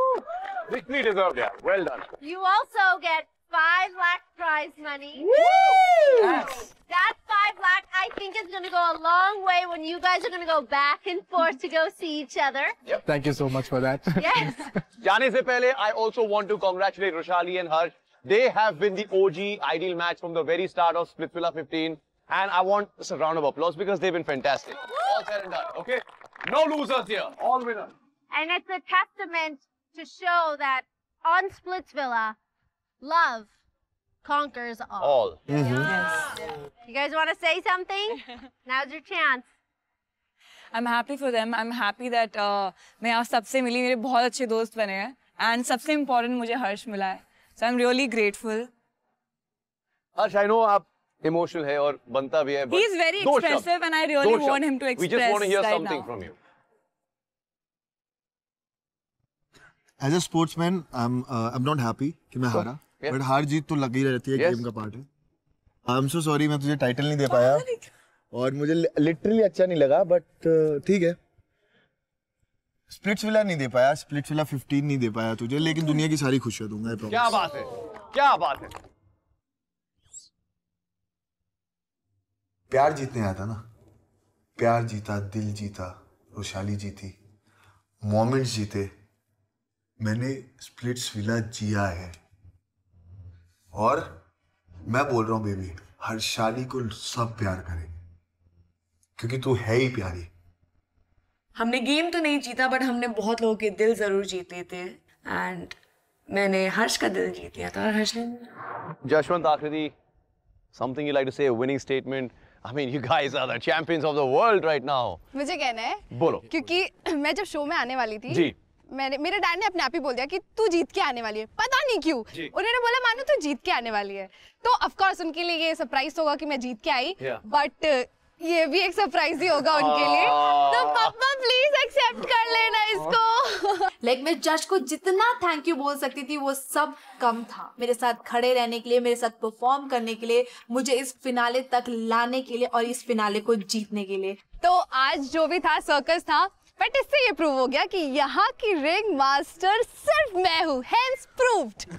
Victory deserved, yeah. Well done. You also get five lakh prize money. Woo! Yes. That five lakh, I think, is going to go a long way when you guys are going to go back and forth to go see each other. Yep. Thank you so much for that. Yes. Before se I also want to congratulate Roshali and Harsh. They have been the OG ideal match from the very start of Splitvilla 15. And I want a round of applause because they've been fantastic. All said and done, okay? No losers here, all winners. And it's a testament to show that on Splitsvilla, Love conquers all. All. Mm-hmm. Yes. You guys want to say something? Now's your chance. I'm happy for them. I'm happy that uh, मैं आप सबसे मिली मेरे बहुत अच्छे दोस्त बने हैं and सबसे important मुझे हर्ष मिला है so I'm really grateful. Harsh, I know you're emotional and और बनता भी है but He's very expressive and I really want him to express We just want to hear right something now. from you. As a sportsman, I'm uh, I'm not happy that I हारा. But हार जीत तो लगी रहती है game का part है I am so sorry मैं तुझे टाइटल नहीं दे पाया और मुझे लिटरली अच्छा नहीं लगा बट uh, ठीक है स्प्लिट्स विला नहीं दे पाया स्प्लिट्स विला 15 नहीं दे पाया तुझे लेकिन दुनिया की सारी खुशियां दूंगा क्या बात है क्या बात है प्यार जीतने आया था ना प्यार जीता दिल जीता खुशहाली जीती मोमेंट्स जीते मैंने स्प्लिट्स विला जिया है और मैं बोल रहा हूं बेबी हर्षाली को सब प्यार करेंगे क्योंकि तू है ही प्यारी हमने गेम तो नहीं जीता बट हमने बहुत लोगों के दिल जरूर जीत लिए थे एंड मैंने हर्ष का दिल जीत लिया था हर्ष ने जशवंत आखिरी something you like to say winning statement statement I mean, you guys are the champions of the world right now. मुझे कहना है बोलो क्योंकि मैं जब शो में आने वाली थी जी मैंने मेरे डैड ने अपने आप ही बोल दिया कि तू जीत के आने वाली है पता नहीं क्यों उन्होंने बोला मानो तू जीत के आने वाली है तो ऑफकोर्स उनके लिए ये सरप्राइज होगा कि मैं जीत के आई बट uh, ये भी एक सरप्राइज ही होगा उनके लिए ah. तो पापा प्लीज एक्सेप्ट कर लेना इसको लाइक मैं जज को जितना थैंक यू बोल सकती थी वो सब कम था मेरे साथ खड़े रहने के लिए मेरे साथ परफॉर्म करने के लिए मुझे इस फिनाले तक लाने के लिए और इस फिनाले को जीतने के लिए तो आज जो भी था सर्कस था बट इससे ये प्रूव हो गया कि यहाँ की रिंग मास्टर सिर्फ मैं हूँ hence proved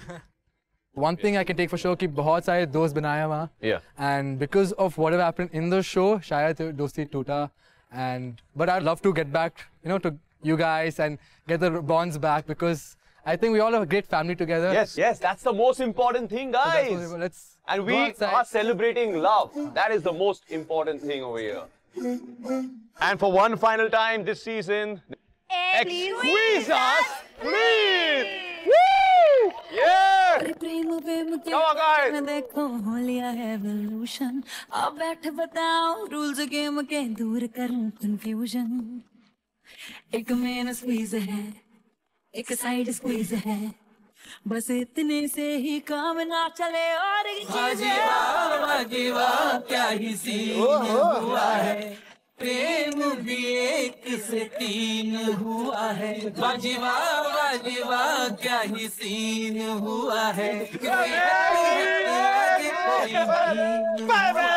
One thing I can take for sure कि बहुत सारे दोस्त बनाए वहाँ yeah. and because of whatever happened in the show शायद दोस्ती टूटा and but I'd love to get back you know to you guys and get the bonds back because I think we all have a great family together. Yes, yes, that's the most important thing, guys. So Let's and we are celebrating love. That is the most important thing over here. And for one final time this season, excuse us, please! Woo! Yeah! Come on, guys! अब बैठ बताओ rules game के दूर करूं confusion एक main squeeze है एक side squeeze है बस इतने से ही काम ना चले और वाह क्या ही सीन हुआ है प्रेम भी एक से तीन हुआ है बाजीवा बाजीवा क्या ही सीन हुआ है बाजीवा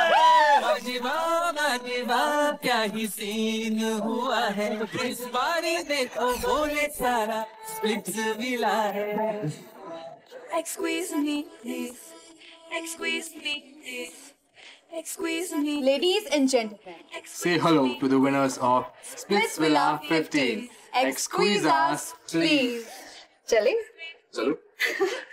क्या ही सीन हुआ है इस बारी देखो बोले सारा स्प्लिट्स मिला है Excuse me, please. Excuse me, please. Excuse me. Ladies and gentlemen, say hello to the winners of Splits Villa 15. Excuse us, please. चले? चलो.